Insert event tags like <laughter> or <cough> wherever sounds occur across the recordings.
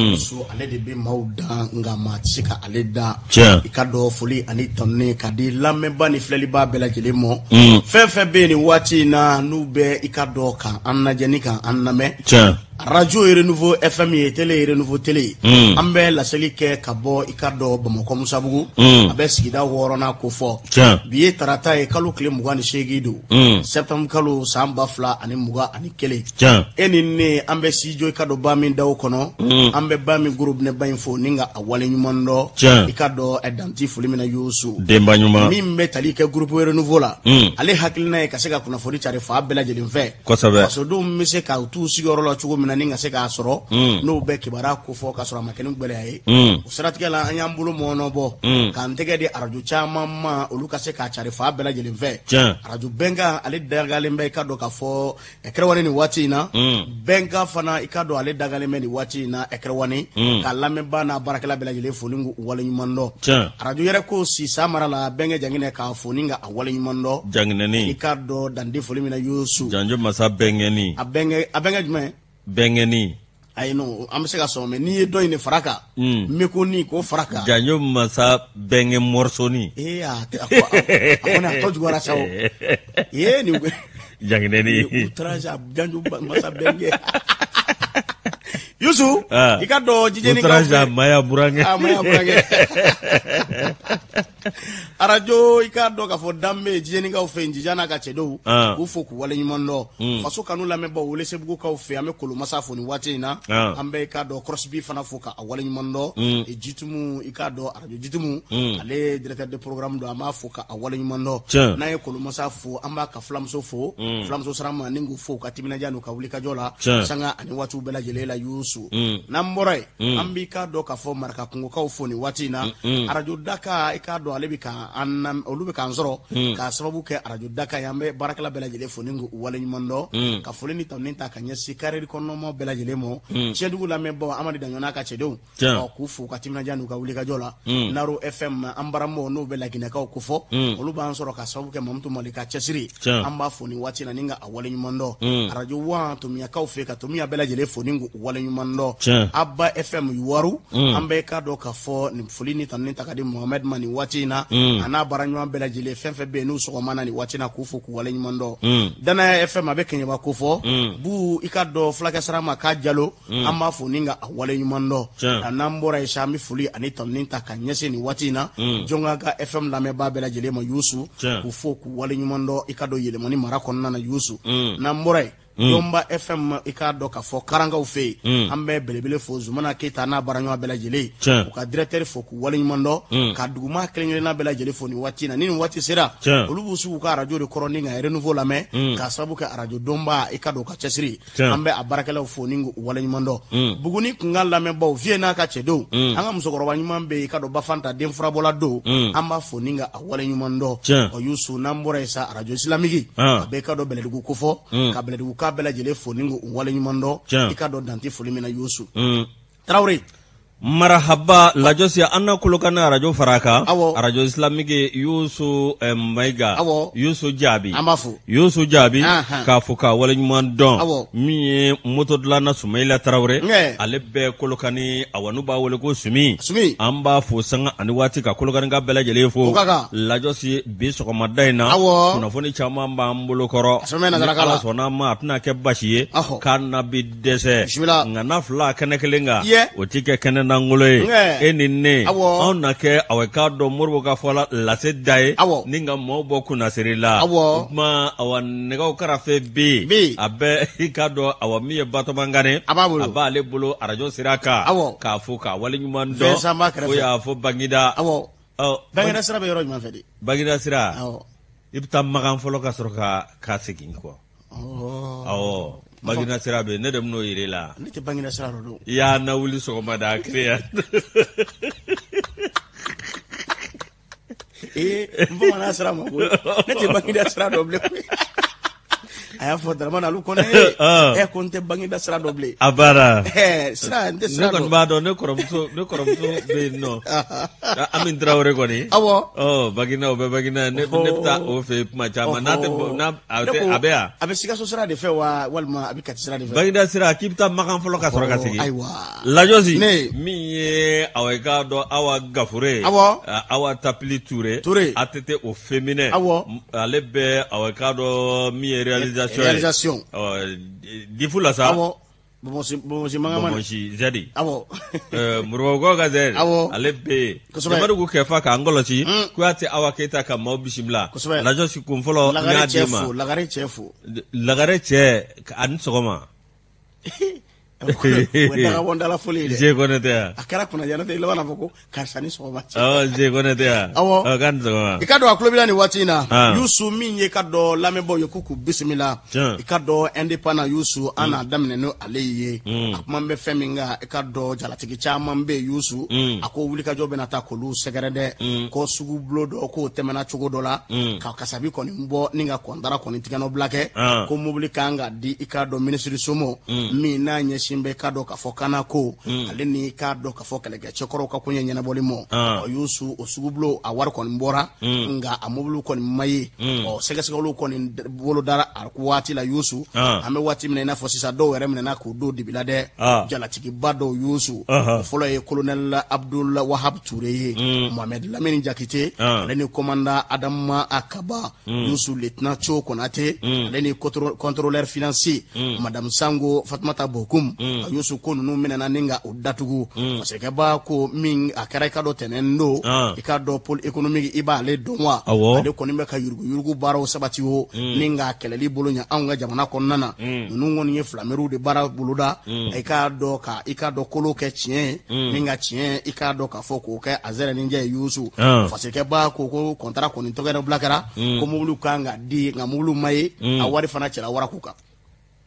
Mm. so ale de bɛ maaw dan nka maa tɛ se ka ale da i ka dɔ foli ani tanuni ka di lamɛnba ni filɛliba bɛɛ lajɛlen mɔ mm. fɛn fɛn bɛ yen nin waati in na n'u bɛ i ka dɔ kan an lajɛ ni kan an lamɛn radio renouveau fm ye tele renouveau tele ye mm. an bɛ laseli kɛ ka bɔ i ka dɔ bamakɔ musabugu mm. a bɛ sigida wɔɔrɔna ko fɔ bi ye tarata ye kalo tile mugan ni seegin don mm. sɛptɛmbre kalo saan ba fila ani mugan ani kelen e ni ne an bɛ sijo i ka dɔ ba min daw kɔnɔ mm. an bɛ ba min ne ba in fo ni ka a waleɲuman dɔ i ka dɔ ɛdanti foli min na y'o so denba ɲuman min bɛ tali kɛ groupe renouveau la mm. ale hakilina ye ka se ka kunnafoni cari faa bɛɛ lajɛlen fɛ kosɛbɛ fasodenw be se ka t'u sigiyɔrɔ la cogo min na ni ka se k'a sɔrɔ mm. n'o bɛ kibaruya kofɔ k'a sɔrɔ a ma kɛ ni gwɛlɛya ye mm. o siratigɛ la an y'an bolo mɔnɔbɔ mm. k'an tɛgɛ di arajo caman ma olu ka se k'a cari faa bɛɛ lajɛlen fɛ arajo bɛnkan ale dagalen bɛ i ka dɔn k'a fɔ ɛkɛrɛwani nin waati in na bɛnkan fana i ka dɔn ale dagalen bɛ nin waati in na ɛkɛrɛwani k'a lamɛnbaa n'a baarakɛla bɛɛ lajɛlen foli k'u waleɲuman dɔn arajo yɛrɛ ko sisa mara la bɛnkɛ janginɛ k'a foni ka a waleɲuman dɔn janginɛni i k'a dɔn dande foli min na y'o su janjo masa bɛnkɛni a bɛnkɛ a bɛnkɛ jumɛn bɛnkɛni. ayi an bɛ se ka sɔn mɛ n'i ye dɔ in de mekoni k'o faraka kan. janjo masa bɛnkɛ mɔrisoni. ee a a kɔni a tɔ juguyara sa o ni nin. u taara janjo masa benge <laughs> <laughs> yusu i ka dɔ jijɛnikaw arajo i k'a dɔn k'a fɔ danbe ye jijɛnikaw fɛ yen jija n'a ka cɛdenw ah. fo k'u waleɲuman mm. faso kanu lamɛnbaw welesebugukaw fɛ an bɛ kolomasa fo ni waati in ah. an bɛ i k'a dɔn kɔrɔsibi fana fo k'a waleɲuman dɔn jitumu ika k'a arajo jitumu mm. ale directeur de programme do an b'a fo k'a waleɲuman dɔn n'an ye kolomasa fo an b'a ka filamuso fo filamuso sirama ni k'u fo u ka timinadiya n'u ka wulikajɔ la sanga ani waatiw bɛɛ lajɛlen la yusu mm. n'an bɔra yen mm. an b'i k'a dɔn k'a fɔ maraka kungokaw fo nin waati in na mm, mm. arajo daka i k'a dɔn ale ka k'an lam olu bɛ k'an sɔrɔ mm. k'a sababu kɛ arajo daka ye an bɛ baarakɛla bɛɛ lajɛlen fo ni k'u waleɲuman dɔn mm. ka foli ni tanunin ta ka ɲɛsin kariri kɔnɔma bɛɛ lajɛlen ma mm. tiɲɛdugu lamɛnbaw amadu danjɔ n'a ka cɛdenw ɔ k'u fo ka timinaja n'u ka wulikajɔ la mm. naro fm an baramɔgɔw n'o bɛ laginɛkaw kofɔ mm. olu b'an sɔrɔ ka sababu kɛ mamutu mali ka cɛsiri an b'a fo nin waati in na ni ka a waleɲuman dɔn mm. arajo wa tomiyakaw fɛ ka tomiya bɛɛ lajɛlen fo ni k'u waleɲuman dɔ abba fm waru mm. an bɛɛ ka dɔ k'a fɔ nin foli ni tanuni ta ka di mohamɛd ma nin waati na mm. a n'a baaraɲɔgɔn bɛɛ lajɛlen fɛn fɛn bɛ yen n'u sɔgɔma na nin waati na k'u fo k'u waleɲuman dɔ mm. danaya fm a bɛ kɛɲɛba ko fɔ bu i ka dɔ fulakɛ sira ma k'a jalo an b'a fo ni ka a waleɲuman dɔ a n'an bɔra yen sa an bɛ foli ani tanuni ta ka ɲɛsin nin waati in na jɔn ka ka fm lamɛnbaa bɛɛ lajɛlen ma yusu k'u fo k'u waleɲuman dɔ i ka dɔ yɛlɛmani mara kɔnɔna na yusu mm. n'an bɔra yen Mm. yomba fm i k'a dɔ k'a fɔ karankaw fɛ yen mm. an bɛ belebele fo zumana keyita n'a baara bɛɛ lajɛlen u ka directeur fo k'u waleɲuman dɔn mm. ka duguma kelen kelenna bɛɛ lajɛlen fo nin waati na ni nin waati sera olu b'u sigi ka arajo de kɔrɔ ni ka renouveau lamɛn k'a sababu kɛ arajo dɔnba i ka dɔn ka cɛsiri an bɛ a baarakɛlaw fo ni k'u waleɲuman dɔn buguni kunkan lamɛnbaw fiye n'a ka cɛdenw an ka musokɔrɔba ɲuman bɛ yen i ka dɔn bafanta den furabɔla don an b'a fo ni ka a waleɲuman dɔn o y'u n'an bɔra yen sa arajo silamigi a bɛ i ka dɔn bɛlɛdugu kofɔ ka bɛlɛdugu b'a bɛɛ lajɛlen fo ni k'u waleɲuman dɔn i k'a dɔ dan tɛ foli min na i y'o su marahaba lajosi si an na kolokani arajo fara kan arajo islamike yusu eh, maiga yusu jaabi yusu jaabi k'a fɔ k'a waleɲuman dɔn min ye moto dilanna sumayila tarawure ale bɛɛ kolokani awanu b'a wele ko sumi an b'a fo sanga ani waati ka kolokani ka bɛɛlajɛlen fo lajɔ si bi sɔgɔmada in na kunnafoni caaman b'an bolokɔrɔ ala ma a tɛna kɛ basi ye k'a na bi n'angolo ye e ni ne anw na kɛ awɛ k'a dɔn moribo ka fɔla lase da ye ni ka mɔɔw bɔ kunnasiri la o kuma awa negɛw karafe be a bɛ i k'a dɔn awa min ye batɔmakane a b'ale bolo arajo sira kan k'a fo k'a waleɲuman dɔ o y'a fɔ bangida oh, oh. bangida sira bɛ yɔrɔ ɲuman i bɛ ta magan fɔlɔ ka sɔrɔ ka segin kɔ oh bagina sira be ne dem no yire la ne te bagina sira do ya na wuli so ma da kireya ee eh, n bamanan sira ma koyi ne te bagina sira do ble a y'a fɔ daramani alu kɔnɛ ee ko n tɛ bangeda sira dɔ bilen a banna eh, sira n tɛ sira dɔn ne kɔni b'a dɔn ne kɔrɔmuso ne kɔrɔmuso bɛ yen nɔ ami tarawele kɔni awɔ ɔ oh, bagina o bɛ bagina ne bɛ taa o fɛ yen kuma caman n'a tɛ n'a a tɛ a bɛ yan a bɛ sikaso sira de fɛ wa walima a bɛ kati sira de fɛ bagida sira k'i bɛ taa makan fɔlɔ ka sɔrɔ ka segin ayiwa lajɔsi ne min ye awɔ i k'a dɔn awa gafure awɔ ah, awa tapili ture ture a réalisation réalisation oh, difu la sa awɔ bɔnbɔnsi mankan ma bɔnbɔnsi zɛdi awɔ ɛɛ ka zɛdi awɔ ale bɛ yen kosɛbɛ jamadugu kɛfa k'an kɔlɔsi ko y'a tɛ awa keyita ka maaw bisimila kosɛbɛ lajɔsi kun fɔlɔ n y'a d'i ma lagare <laughs> cɛ fo lagare cɛ fo lagare cɛ ani sɔgɔma daga bɔ dala ye ka dɔn lamɛnbaw ye ko k'u bisimila i ka dɔn indépendant yusu bɔ ni ka sin bɛ ka dɔ k'a fɔ kana ko mm. ale ni k'a dɔ k'a fɔ kɛlɛkɛcɛkɔrɔw ka koɲɛ ɲɛnabɔli mɔ uh. ɔ yusu o sugubulo a wari kɔni bɔra mm. nka a mobiliw kɔni ma ye mm. ɔ sɛgɛsɛgɛliw kɔni bolodara a waati la yusu uh. an bɛ waati min na i n'a fɔ sisan dɔw yɛrɛ minɛna k'o do dibila dɛ uh. jalatigiba dɔw yusu uh -huh. o fɔlɔ ye kolonɛl abdul wahab ture ye hmm. mohamɛd lamini jakite ale ni komanda adama akaba mm. yusu letina co konate mm. ale ni controlɛr finansi hmm. madam sango fatumata bokum mm a y'o so ko ninnu minɛna ni ka o datugu masakɛ mm. b'a ko min a kɛra i ka dɔ tɛnɛn don i ka dɔ pol économique i b'ale dɔn wa ale kɔni bɛ ka yuruguyurugu baaraw sabati o ni k'a kɛlɛli bolo ɲɛ anw ka jamana kɔnɔna na ninnu kɔni ye filamiriw de baara boloda i k'a dɔn ka i k'a dɔn kolo kɛ tiɲɛ ye ni ka tiɲɛ i k'a dɔn k'a fɔ k'o kɛ a zɛrɛninjɛ ye yusu ah. fasikɛ b'a ko ko kɔntara kɔni tɔgɔ yɛrɛ bila kɛra mm. ko mobiliw kan ka di nka mobiliw ma ye mm. a wari fana cɛla waraku kan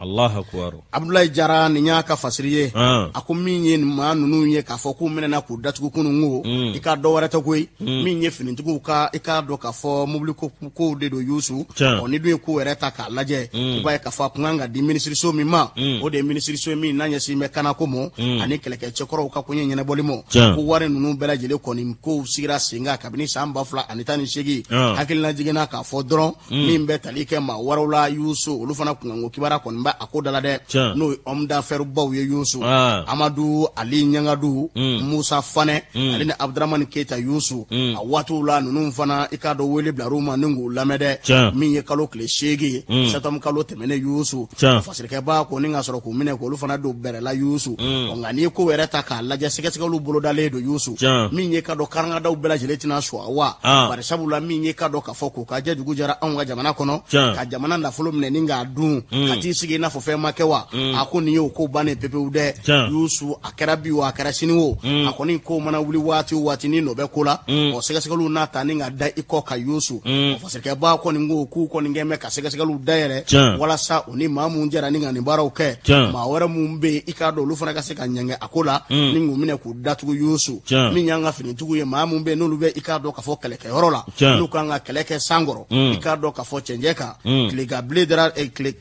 allah akubaru Abdullahi jara nin y'a ka fasiri ye a ah. ko min ye nin maa ninnu ye k'a fɔ k'u mɛnɛna k'u datugu ngo. Mm. Ika do wara tɛ Mm. min ye finitigiw ka i k'a dɔn k'a fɔ ko kow de do yusu ɔ Oni dun ku ko ta k'a laje. Mm. b'a k'a fɔ a kun kan ka di minisiriso min ma mm. o de ye minisiriso min n'a kana ko mo. Mm. ani kɛlɛkɛcɛkɔrɔw ka boli mo. ɲɛnabɔli Ku ko wari ninnu bɛɛ lajɛlen kɔni kow sigira sen kan kabini saan ba fila ani shegi. ni segi ah. na jiginna k'a fɔ dɔrɔn mm. min bɛ tali kɛ ma wɛrɛw la yusu olu ku kunkanko kibara kɔni bɛ a ko da dɛ n'o ye homme d'affaires baw ye yusu ah. amadu ali ɲangadu hmm. musa fanɛ hmm. ale ni abudramani keyita yusu hmm. a waatiw la ninnu fana i k'a dɔ wele bilar'u ma ni k'u lamɛn dɛ min ye kalo tile seegi sɛtɔmu kalo tɛmɛnen yusu fasirikɛba ko ni ka sɔrɔ k'u minɛ k'olu fana don bɛrɛla yusu nka n'i ye ko wɛrɛ ta k'a lajɛ sɛgɛsɛgɛliw bolodalen don yusu min ye ka dɔ karangadaw bɛɛ lajɛlen tɛna sɔ a wa ah. bari sabula min ye ka dɔ k'a fɔ k'u ka jɛ dugu jara anw ka jamana kɔnɔ ka jamana nafolo minɛ ni k'a dun ka t'i sigi n'a fɔ fɛn ma kɛ wa mm. a ko nin y'o ko bannen pepewu dɛ yusu su a kɛra bi wa a kɛra sini o mm. a kɔni ko mana wuli waati o waati ni nɔ bɛ ko la mm. ɔ sɛgɛsɛgɛliw n'a ta ni ka da i kɔ ka y'o su fasikɛba kɔni ko k'u kɔni kɛn bɛ ka sɛgɛsɛgɛliw dayɛlɛ walasa u ni maa mun jɛra ni ka nin baaraw kɛ maa wɛrɛ mun bɛ yen i k'a dɔn olu fana ka se ka ɲɛngɛ a ko la ni k'u minɛ k'u datugu y'o su min y'an ka finitigiw ye maa mun bɛ yen n'olu bɛ i k'a dɔn k'a fɔ kɛlɛkɛyɔrɔ la n'u kan ka kɛlɛ kɛ sankɔrɔ i k'a dɔn k'a fɔ cɛncɛ kan tilegabile dara tile eh,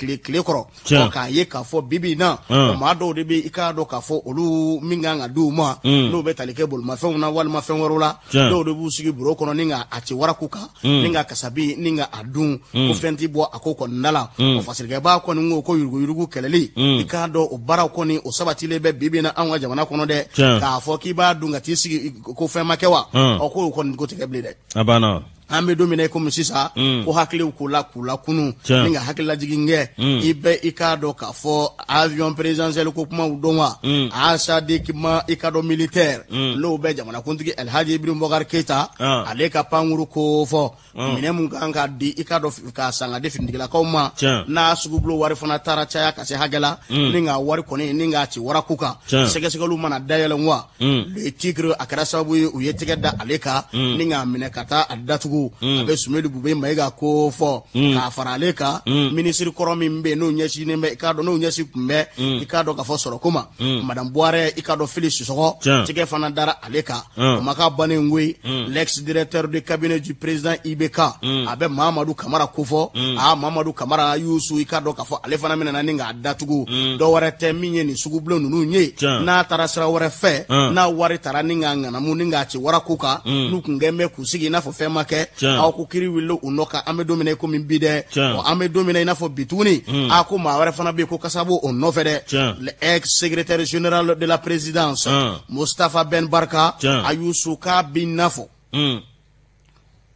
kɔrɔ ɔ k'a ye k'a fɔ bibi na maa dɔw de bɛ i k'a dɔn k'a fɔ olu min kan ka di u ma n'u bɛ tali kɛ bolimafɛnw na walima fɛn wɛrɛw la dɔw de b'u sigi buro kɔnɔ ni ka ci waraku kan mm. ni ka kasabi ni ka dun mm. ko fɛn ti bɔ a ko kɔni da la mm. o fasirikɛba kɔni ko ko yuruguyurugu kɛlɛli i k'a dɔn o baaraw kɔni o sabatilen bɛ bibi na anw ka jamana kɔnɔ dɛ k'a fɔ k'i b'a dun ka t'i sigi ko fɛn ma kɛ wa ɔ k'o kɔni ko tɛ bilen dɛ a banna an bɛ don min na i komi sisan ko hakiliw k'u la k'u lakunu ni ka hakililajigin kɛ mm. i bɛ i k'a dɔn k'a fɔ avion présidentiel ko kumaw dɔn wa mm. asadiki ma i ka dɔn militaire mm. n'o bɛ jamanakuntigi alhaji ibirim bɔkari keyita ah. ale ah. ka panguru ko fɔ ah. minɛ mun kan ka di i ka dɔn k'a san ka di finitigilakaw ma n'a sugubulo wari fana taara caya ka se hakɛ la mm. ni ka wari kɔni ni ka ci waraku kan sɛgɛsɛgɛliw mana dayɛlɛ wa mm. le tigre a kɛra sababu ye u ye tɛgɛ da ale kan mm. ni ka minɛ ka taa a datugu bubu mm. a bɛ sumeli bube mayiga ko fɔ mm. k'a fara ale kan mm. minisiri kɔrɔ min bɛ yen n'o ɲɛsinnen bɛ i k'a dɔn n'o ɲɛsin kun bɛ i k'a dɔn k'a fɔ sɔrɔko ma madame buwarɛ i k'a dɔn fili sɔsɔgɔ tigɛ fana dara ale kan o ma k'a bannen koyi l'ex directeur de cabinet du président ibk a bɛ mahamadu kamara ko fɔ a ah, mahamadu kamara yusu i k'a dɔn k'a fɔ ale fana bɛna na ni k'a datugu dɔ wɛrɛ tɛ min ye nin sugubulon ninnu ye n'a taara sira wɛrɛ fɛ n'a wari taara ni k'a ŋanamu ni k'a ci warako kan n'u tun kɛn bɛ k'u sigi i n'a fɔ fɛn ma kɛ aw ko kiri wulila u nɔ kan an bɛ don min na i komi bi dɛ an bɛ don min na i n'a fɔ bi tuguni hmm. a ko maa wɛrɛ fana bɛ yen ko kasa b'o nɔfɛ dɛ ex secrétaire général de la présidence mustapha hmm. ben barka a y'u so k'a b'i nafɔ hmm.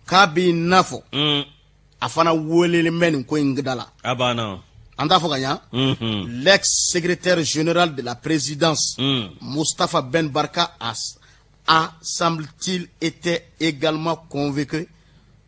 k'a b'i nafɔ a fana welelen bɛ nin ko in da la. a banna. an t'a fɔ ka ɲa. l'ex secrétaire général de la présidence. Mm. mustapha ben barka a, a semble-t-il était également convaincu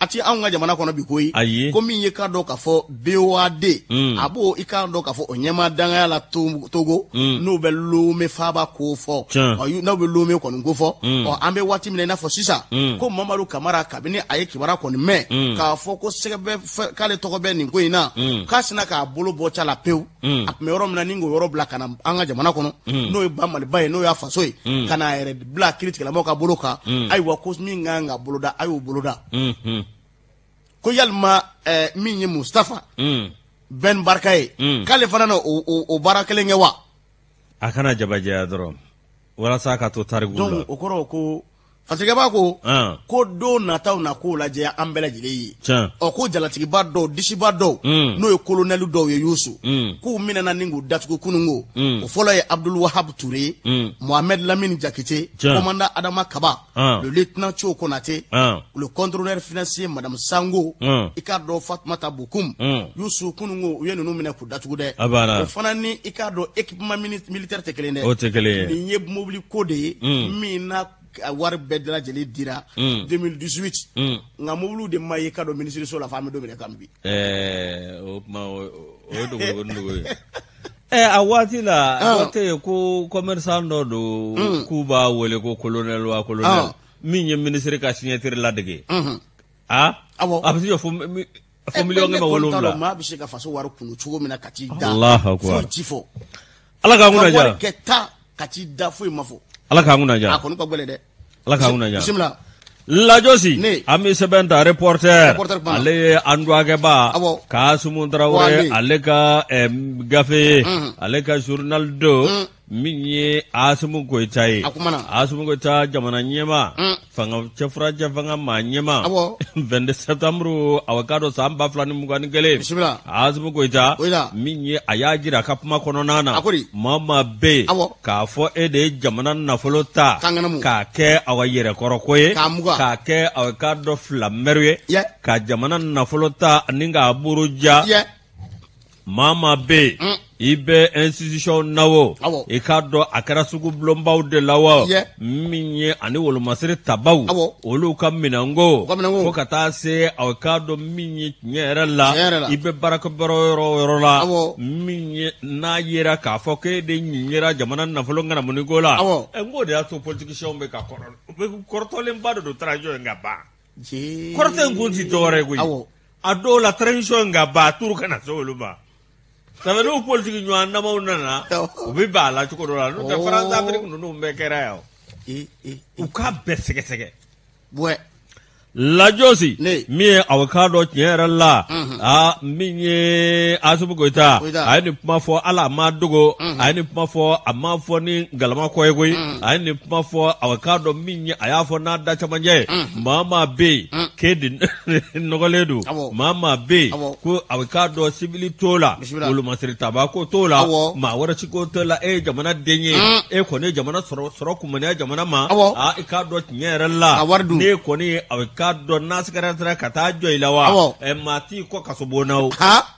ati anw ka jamana kɔnɔ bi koyi ko min ye k'a dɔn k'a fɔ bod mm. a b'o i k'a dɔn k'a fɔ o ɲɛma dangaya la togo mm. n'o bɛ lome faaba ko fɔ n'aw bɛ lome kɔni ko fɔ ɔ an bɛ waati min na i n'a fɔ sisan ko mamadu kamara kabini a ye kibaruya kɔni mɛn mm. k'a fɔ ko sɛgɛbɛ k'ale tɔgɔ bɛ nin ko in na mm. k'a sina k'a bolo bɔ ca la pewu a tun bɛ yɔrɔ min na ni k'o yɔrɔ bila ka na mm. an ka jamana kɔnɔ n'o ye ba maliba ye n'o y'a faso ye ka n'a yɛrɛ bila kiritigɛlamaw ka bolo kan ayiwa ko min ka kan ka boloda a y'o boloda mm-hmm ko yalima eh, min ye mustafa mm. bɛn barika ye mm. k'ale fana na o baara kelen kɛ wa a kana jabajɛya dɔrɔn walasa ka to tariku la donc o kɔrɔ ko fasegɛba ah. ko ko don nataw na k'o lajɛ an bɛɛ lajɛlen ye ɔ ko jalatigiba dɔw disiba dɔw mm. n'o ye kolonɛli dɔw ye yusu mm. k'u minɛna ni k'u datugu kununko mm. o fɔlɔ ye abdul ture mohamɛd lamini jakite komanda adama kaba ah. le lieutenant tso konate ah. le contrôleur financier madame sango i k'a dɔn fatumata bukum yusu kununko u ye ninnu minɛ k'u datugu dɛ o fana ni i k'a dɔn équipement militaire tɛ kelen dɛ nin ye mobili ko de ye min n'a wari bɛɛ dala lajɛlen dira 2018 mm. mm. nka mobiliw de ma ye ka dɔ minisiriso la fɔ an bɛ don minɛ kan bi o <laughs> a waati la ah. dɔ tɛ ko commerçant dɔ don mm. k'u b'a wele ko colonel wa colonel ah. min ye minisiri ka signature ladege ah? a bɛ se jɔ fo miliyɔn kɛmɛ wolonwula maa bɛ se ka faso wari kunu cogo min na ka t'i da foyi ti fɔ ala k'an kunnaja wari kɛ tan ka t'i da foyi ma fɔ ala k'an ah, kunnaja a kɔni ka gwɛlɛ dɛ ala k'an kunnaja bisimila lajosi an be sɛbɛn ta reportɛr ale ye an dwagɛba k'a sumu tarawure ale ka eh, gafe mm-hmm. ale ka journal do min ye asumu goyita ye asumu goyita jamana ɲɛma mm. fanga cɛfurajɛ fanga maa ɲɛma 22 septembre awa k'a dɔ san ba fila ni mugani kelen asumu goyita min ye a y'a jira ka kuma kɔnɔna na maa maa bɛ k'a fɔ e de ye jamana nafolo ta k'a kɛ awa yɛrɛkɔrɔko ye k'a kɛ awa k'a dɔ filamɛri ye ka jamana nafolo ta ani k'a buru maa maa bɛ yen mm. i bɛ institution na wo i k'a dɔn a kɛra sugu bulonbaw de la wa min ye ani wolomasiri tabaw olu ka minɛnko fo ka taa se aw k'a dɔn min ye tiɲɛ yɛrɛ la i bɛ baarakɛbaara yɔrɔ o yɔrɔ la min ye n'a yera k'a fɔ k'e de ɲinyera jamana nafolo ŋanamuniko la n k'o de y'a to politikisiyɛnw bɛ ka kɔrɔ u bɛ kɔrɔtɔlenba de don tarajɔ in ka ban kɔrɔtɔ in kun ti dɔwɛrɛ ye koyi a dɔw la transition in ka ban a turu kana se olu ma sabu n'o politiki ɲɔgɔn damaw nana u bɛ b'a la cogo dɔ la n'o tɛ oh. faransi afiriki ninnu bɛɛ kɛra yan u k'a bɛɛ sɛgɛsɛgɛ lajosi min ye avocat dɔ tiɲɛ yɛrɛ la mhm. a min ye asumu goyita a ye nin kuma fɔ hali a mhm. mhm. <laughs> ma dogo a ye nin kuma fɔ a ma fɔ ni galama kɔ ye koyi a ye nin kuma fɔ avocat dɔ min ye a y'a fɔ n'a da camancɛ ye maa maa bɛ yen k'e de nɔgɔlen don maa maa bɛ yen ko avocat dɔ sibili t'o la wolomasiri taba ko t'o la maa wɛrɛ si ko t'o la e ye jamana den ye e kɔni ye jamana sɔrɔ kumaniya jamana ma aa i k'a dɔn tiɲɛ yɛrɛ la ne kɔni ye avocat t'a dɔn n'a sigara sera ka taa jɔ i la wa ɛ maa t'i kɔ kaso o. ha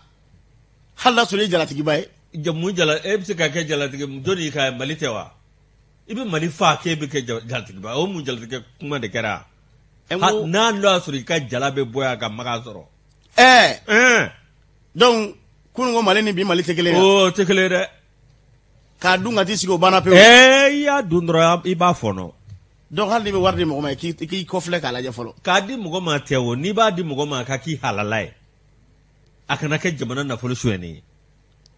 hali n'a sɔrɔ i ye jalatigiba ye. jamu jala e bɛ se ka kɛ jalatigi jɔnni y'i ka mali tɛ wa i bɛ mali fa k'e bɛ kɛ jalatigiba o mun jalatigɛ kuma de kɛra. ha n'a lɔ sɔrɔ i ka jala bɛ bɔ yan ka maga sɔrɔ. ɛɛ ɛn dɔnku kununko mali ni bi mali tɛ kelen ye. ooo tɛ kelen ye dɛ. k'a dun ka t'i sigi o banna pewu. ɛɛ i y'a dun dɔrɔn i b'a fɔnɔ. donc hali n'i bɛ wari di mɔgɔ ma k'i k'i kɔfilɛ k'a lajɛ fɔlɔ. k'a di mɔgɔ ma tɛ o n'i b'a di mɔgɔ ma a ka k'i halala ye a kana kɛ jamana nafolo sonyani ye.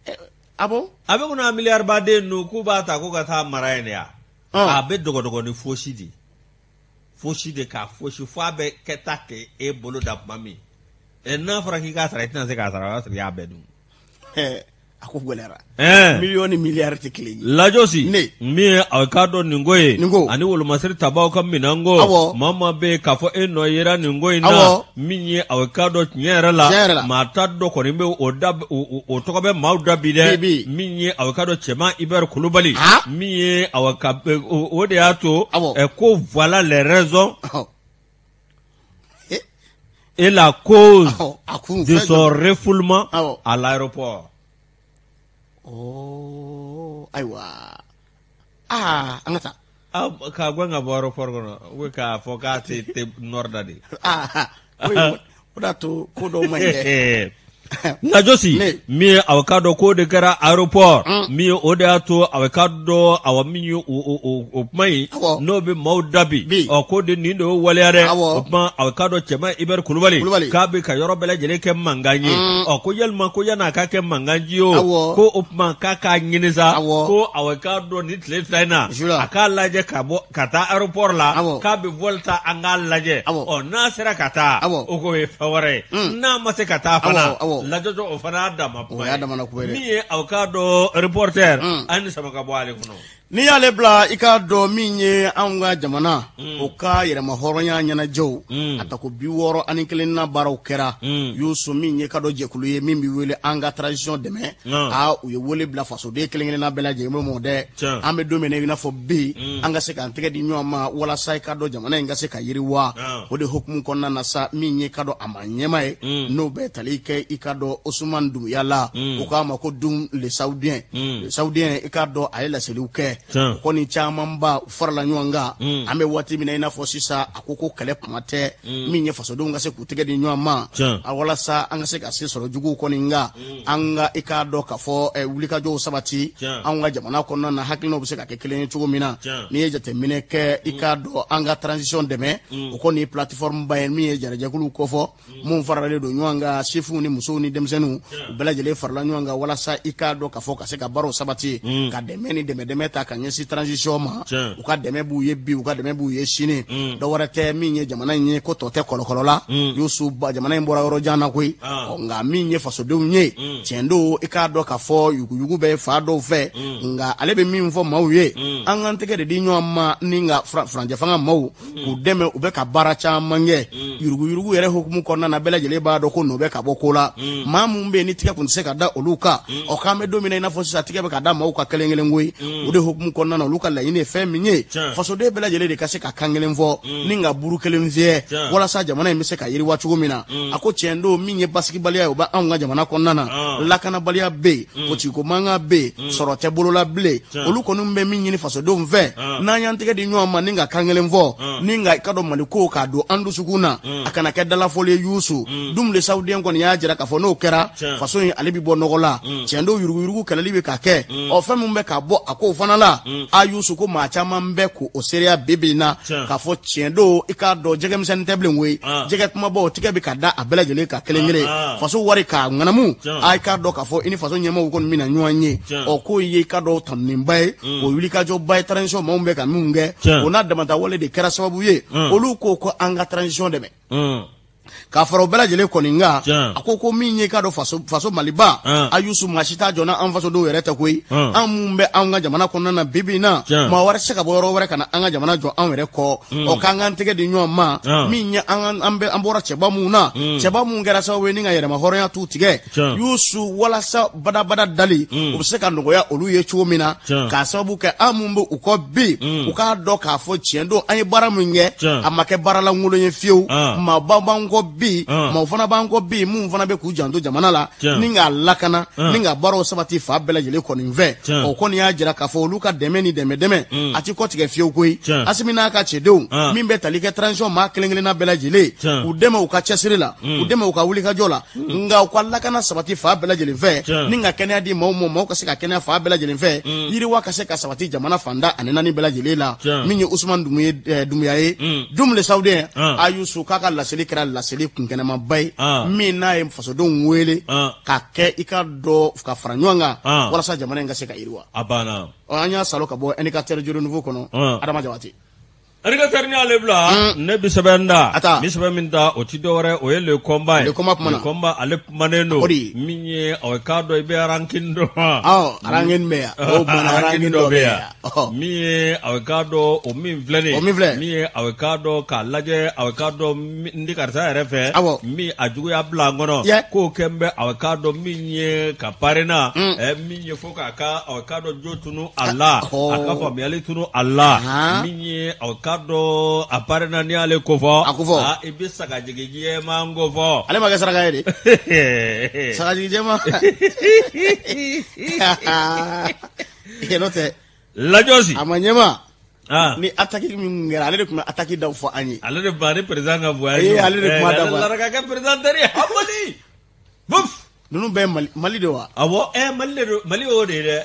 Eh, a bɔ. a bɛ kɔnɔ a miliyari baden ninnu k'u b'a ta ko ka taa mara yen de ya. a ah. bɛ dɔgɔdɔgɔ ni fosi de fosi de k'a fosi f'a bɛ kɛta kɛ e bolo da tuma min e n'a fɔra k'i k'a sara e i tɛna se k'a sara o y'a sɔrɔ i y'a bɛɛ dun. Eh, Eh. lajosi ne min ye k'a dɔ nin ye ani wolomasiri tabaw ka minan ko awɔ maa maa yen k'a fɔ e nɔ yera nin ko in na min ye a k'a dɔn tiɲɛ yɛrɛ la maa t'a dɔn kɔni bɛ o tɔgɔ bɛ maaw da dɛ min ye a k'a dɔn cɛman ibɛri kulubali min ye a o de y'a to eh, ko voilà les raisons et la cause de son refoulement à l'aéroport o ayiwa aa an ka taa ka gwan ka bɔ yɔrɔ fɔri kɔnɔ u k'a fɔ k'a tɛ nɔri da to ko dɔw ma <laughs> na josi min ye aw ka dɔn k'o de kɛra aéroport min ye o de y'a to aw ka dɔn aw min ye o o o kuma in n'o bɛ maaw dabi ɔ k'o de nin de y'o waleya dɛ o tuma aw ka dɔn cɛman ibɛri kulubali k'a bɛ ka yɔrɔ bɛɛ lajɛlen kɛ mankan ye ɔ ko yalima ko yan'a ka kɛ mankan mm. ji o ko o tuma k'a k'a ɲini sa ko aw ka dɔn nin tile fila in na a k'a lajɛ ka bɔ ka taa aéroport la k'a bɛ vol ta an k'a lajɛ ɔ n'a sera ka taa o k'o ye fɛn wɛrɛ ye mm. n'a ma se ka taa fana. lajoto o fana dama kuma ye e ye aw k'a dɔn sama ka bɔ ale n'i y'ale bila i k'a dɔn min ye anw ka jamana o ka yɛrɛma hɔrɔnya ɲɛnajɛw a tako bi wɔɔrɔ mm. ani kelenna baaraw kɛra y'u sɔn min ye ka dɔ jɛkulu ye min be wele an ka transisiɔn dɛmɛ a u ye wele bila fasoden kelen kelenna bɛɛ lajɛlen bɛ mɔ dɛ an be don na i n'a fɔ be an ka se k'an tɛgɛ di ɲɔgɔn ma walasa i ka dɔ jamana in ka se ka yiriwa o de hokumu kɔnna na sa min ye ka dɔ a ma ɲɛma ye mm. n'o bɛɛ tali kɛ i ka dɔ dumuya la mm. o k'a ma ko dum le saudiyɛn le saudiyɛn i k'a dɔ a ye laseliw kɛ o kɔni camanba farala ɲɔgɔn kan hmm. an bɛ waati min na i n'a fɔ sisan a ko ko kɛlɛ kuma tɛ hmm. min ye fasodenw ka se k'u tɛgɛ di ɲɔgɔn ma walasa an ka se ka se sɔrɔ juguw kɔni kan hmm. an ka i k'a dɔn k'a fɔ wulikajɔw sabati anw ka jamana kɔnɔna na hakilinaw bɛ se ka kɛ kelen ye cogo min na n'i ye jateminɛ kɛ i k'a dɔn an ka transition dɛmɛ o kɔni plateforme ba ye min ye jarajɛkulu kɔfɔ mun faralen don ɲɔgɔn kan sifinw ni musow ni denmisɛnninw u bɛɛ lajɛlen farala ɲɔgɔn kan walasa i k'a dɔn k'a fɔ ka se ka baaraw sabati ka dɛmɛ ni dɛmɛ ta ka ɲɛsin transition ma u ka dɛmɛ b'u ye bi u ka dɛmɛ b'u ye sini mm. dɔ wɛrɛ tɛ min ye jamana in ye ko tɔ tɛ kɔlɔkɔlɔla mm. yusu jamana in bɔra yɔrɔ na koyi ah. nka min ye fasodenw ye mm. tiɲɛ don i k'a dɔn k'a fɔ yuguyugu bɛ fa dɔw fɛ nka ale bɛ min fɔ maaw ye an k'an tɛgɛ de di ɲɔgɔn ma ni ka furancɛ fanga maaw k'u dɛmɛ u bɛ ka baara caman kɛ yuruguyurugu yɛrɛ hukumu kɔnɔna na bɛɛ lajɛlen b'a dɔn ko nɔ bɛ ka bɔ ko la maa minnu bɛ yen ni tigɛ tun tɛ se ka da olu kan ɔ k'an bɛ don min na i n'a fɔ sisan tigɛ bɛ ka da maaw ka kelen kelen koyi o de hukumu hukumu kɔnɔna na olu ka laɲini ye fɛn min ye fasoden bɛɛ lajɛlen de ka se ka kan kelen fɔ mm. ni ka buru kelen fiyɛ walasa jamana in bɛ se ka yiriwa cogo min na mm. a ko tiɲɛ don min ye basigibaliya ye o bɛ anw ka jamana kɔnɔna na ah. lakanabaliya bɛ yen mm. pɔtiko mankan bɛ yen sɔrɔ tɛ bolola bilen olu kɔni bɛ min ɲini fasodenw fɛ ah. n'an y'an tɛgɛ di ɲɔgɔn ma ni ka kan kelen fɔ ah. ni ka i ka dɔn mali kow k'a don an dusukun na a kana kɛ dalafɔli ye yusu dumlesaw kɔni y'a jira k'a fɔ n'o kɛra faso in ale bɛ bɔ nɔgɔ la tiɲɛ don yuruguyurugu kɛlɛli bɛ ka kɛ ɔ fɛn min bɛ ka bɔ a k'o fana la mm. a y'u sogo maa caman bɛ ko o seereya bi na k'a fɔ tiɲɛ don i k'a dɔn jɛgɛmisɛnnin tɛ bilen koyi ah. jɛgɛ kumabaw tigɛ bɛ ka da a bɛɛ lajɛlen ka kelen kelen ah, ah. faso wari k'a ŋanamu a i k'a dɔn k'a fɔ i ni faso ɲɛmɔgɔw kɔni bɛna ɲɔgɔn ye ɔ k'o ye i ka dɔn tanuninba ye mm. o wulikajɔba ye transition maaw bɛ ka minnu kɛ o n'a damatawale de kɛra sababu ye mm. olu ko ko an ka transition dɛmɛ k'a fara o bɛɛ lajɛlen kɔni kan a ko ko min ye k'a dɔn faso faso maliba a yusu maa si t'a jɔ na an fasodenw yɛrɛ tɛ koyi an minnu bɛ anw ka jamana kɔnɔna na bibi in na maa wɛrɛ tɛ se ka bɔ yɔrɔ wɛrɛ ka na an ka jamana jɔ an yɛrɛ kɔ ɔ k'an k'an tɛgɛ di ɲɔgɔn ma min ye an ka an bɛ an bɔra cɛba minnu na hmm. cɛba minnu kɛra sababu ye ni ka yɛrɛma hɔrɔnya t'u tigɛ yusu walasa badabada dali hmm. o bɛ se ka nɔgɔya olu ye cogo min na k'a sababu kɛ an minnu bɛ u kɔ bi hmm. u k'a dɔn k'a fɔ tiɲɛ don an ye baara min kɛ a ma kɛ baara lankolon ye fiyewu maa ban b'an kɔ kɔ bi uh. ma o fana b'an kɔ bi mun fana bɛ k'u janto jamana la ni k'a lakana uh. ni k'a baaraw sabati fa bɛɛ lajɛlen kɔni fɛ o kɔni y'a jira k'a fɔ olu ka dɛmɛ ni dɛmɛ dɛmɛ mm. a ti kɔtigɛ fiyewu koyi asimi n'a ka cɛdenw uh. Ah. min bɛ tali kɛ transition maa kelen kelenna bɛɛ lajɛlen k'u dɛmɛ u ka cɛsiri la k'u mm. dɛmɛ u ka wulikajɔ la mm. nka u ka lakana sabati fa bɛɛ lajɛlen fɛ ni ka kɛnɛya di maaw ma maaw ka se ka kɛnɛya fa bɛɛ lajɛlen fɛ mm. yiriwa ka se ka sabati jamana fanda ani naani bɛɛ lajɛlen la min ye usman dumuya ye dumle sawuden a y'u su k'a ka laseli kɛra laseli kunkɛnɛmaba ye ah. min n'a ye fasodenw wele ah. ka kɛ i ka dɔ ka fara ɲɔgɔn kan ah. walasa jamana in ka se ka yiriwa an y'a salo ka bɔ ɛndikatɛri juru kɔnɔ adama jabate Rédacteur ale bila mm. ne bi sɛbɛn da n min da o ti dɔwɛrɛ o ye le combat ye le combat ale kumanen don min ye ɔ k'a dɔn i bɛ ranking dɔ ɔ ranking bɛ yan o dɔ bɛ yan min ye a k'a dɔn o min filɛ nin ye o min filɛ min ye a k'a dɔn k'a lajɛ a k'a dɔn n tɛ karisa yɛrɛ fɛ awɔ min a juguya bila an kɔnɔ k'o kɛ n bɛ a k'a dɔn min ye ka parena ɛ min ye fo k'a ka a k'a dɔn jo tunu a la oh. a ka faamuyali tunu a la min ye a k'a kado apare na parena ni y'ale kofɔ a kofɔ a ah, i bɛ sagajigi jɛman kofɔ ale ma kɛ saraka <laughs> ye de ma <laughs> e n'o tɛ lajɔsi a ma ɲɛma ah. ni ataki mi kɛra ale de tun bɛ ataki daw fɔ an ale de tun ni président ka voyage eh, ale de tun b'a daw fɔ ale de ka kɛ président teri buf nunu be mali mali de wa awo e mali de mali o de ye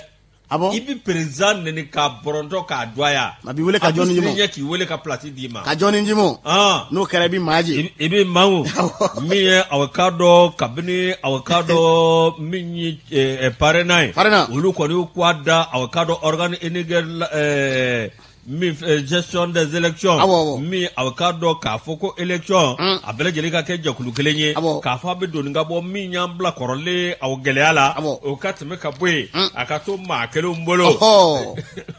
awɔ i bɛ perezan nɛni k'a bɔrɔntɔ k'a dɔ a b'i wele ka jɔnni jimu a k'i wele ka pilasi d'i ma ka jɔnni jimu n'o kɛra i bɛ maa <laughs> je i bɛ maa min ye awɔka dɔ kabini awɔka dɔ <laughs> min ye eh, ɛɛ eh, parena ye parena olu kɔni y'u kɔ da awɔka dɔ ɔrɔgani enegɛ eh, ɛɛ min eh, gestion des élections min a k'a dɔn k'a fɔ ko élection a bɛɛ lajɛlen ka kɛ jɛkulu kelen ye k'a fɔ a bɛ doni ka bɔ min y'an bila kɔrɔlen aw gɛlɛya la o ka tɛmɛ ka bɔ yen a ka to maa kelenw bolo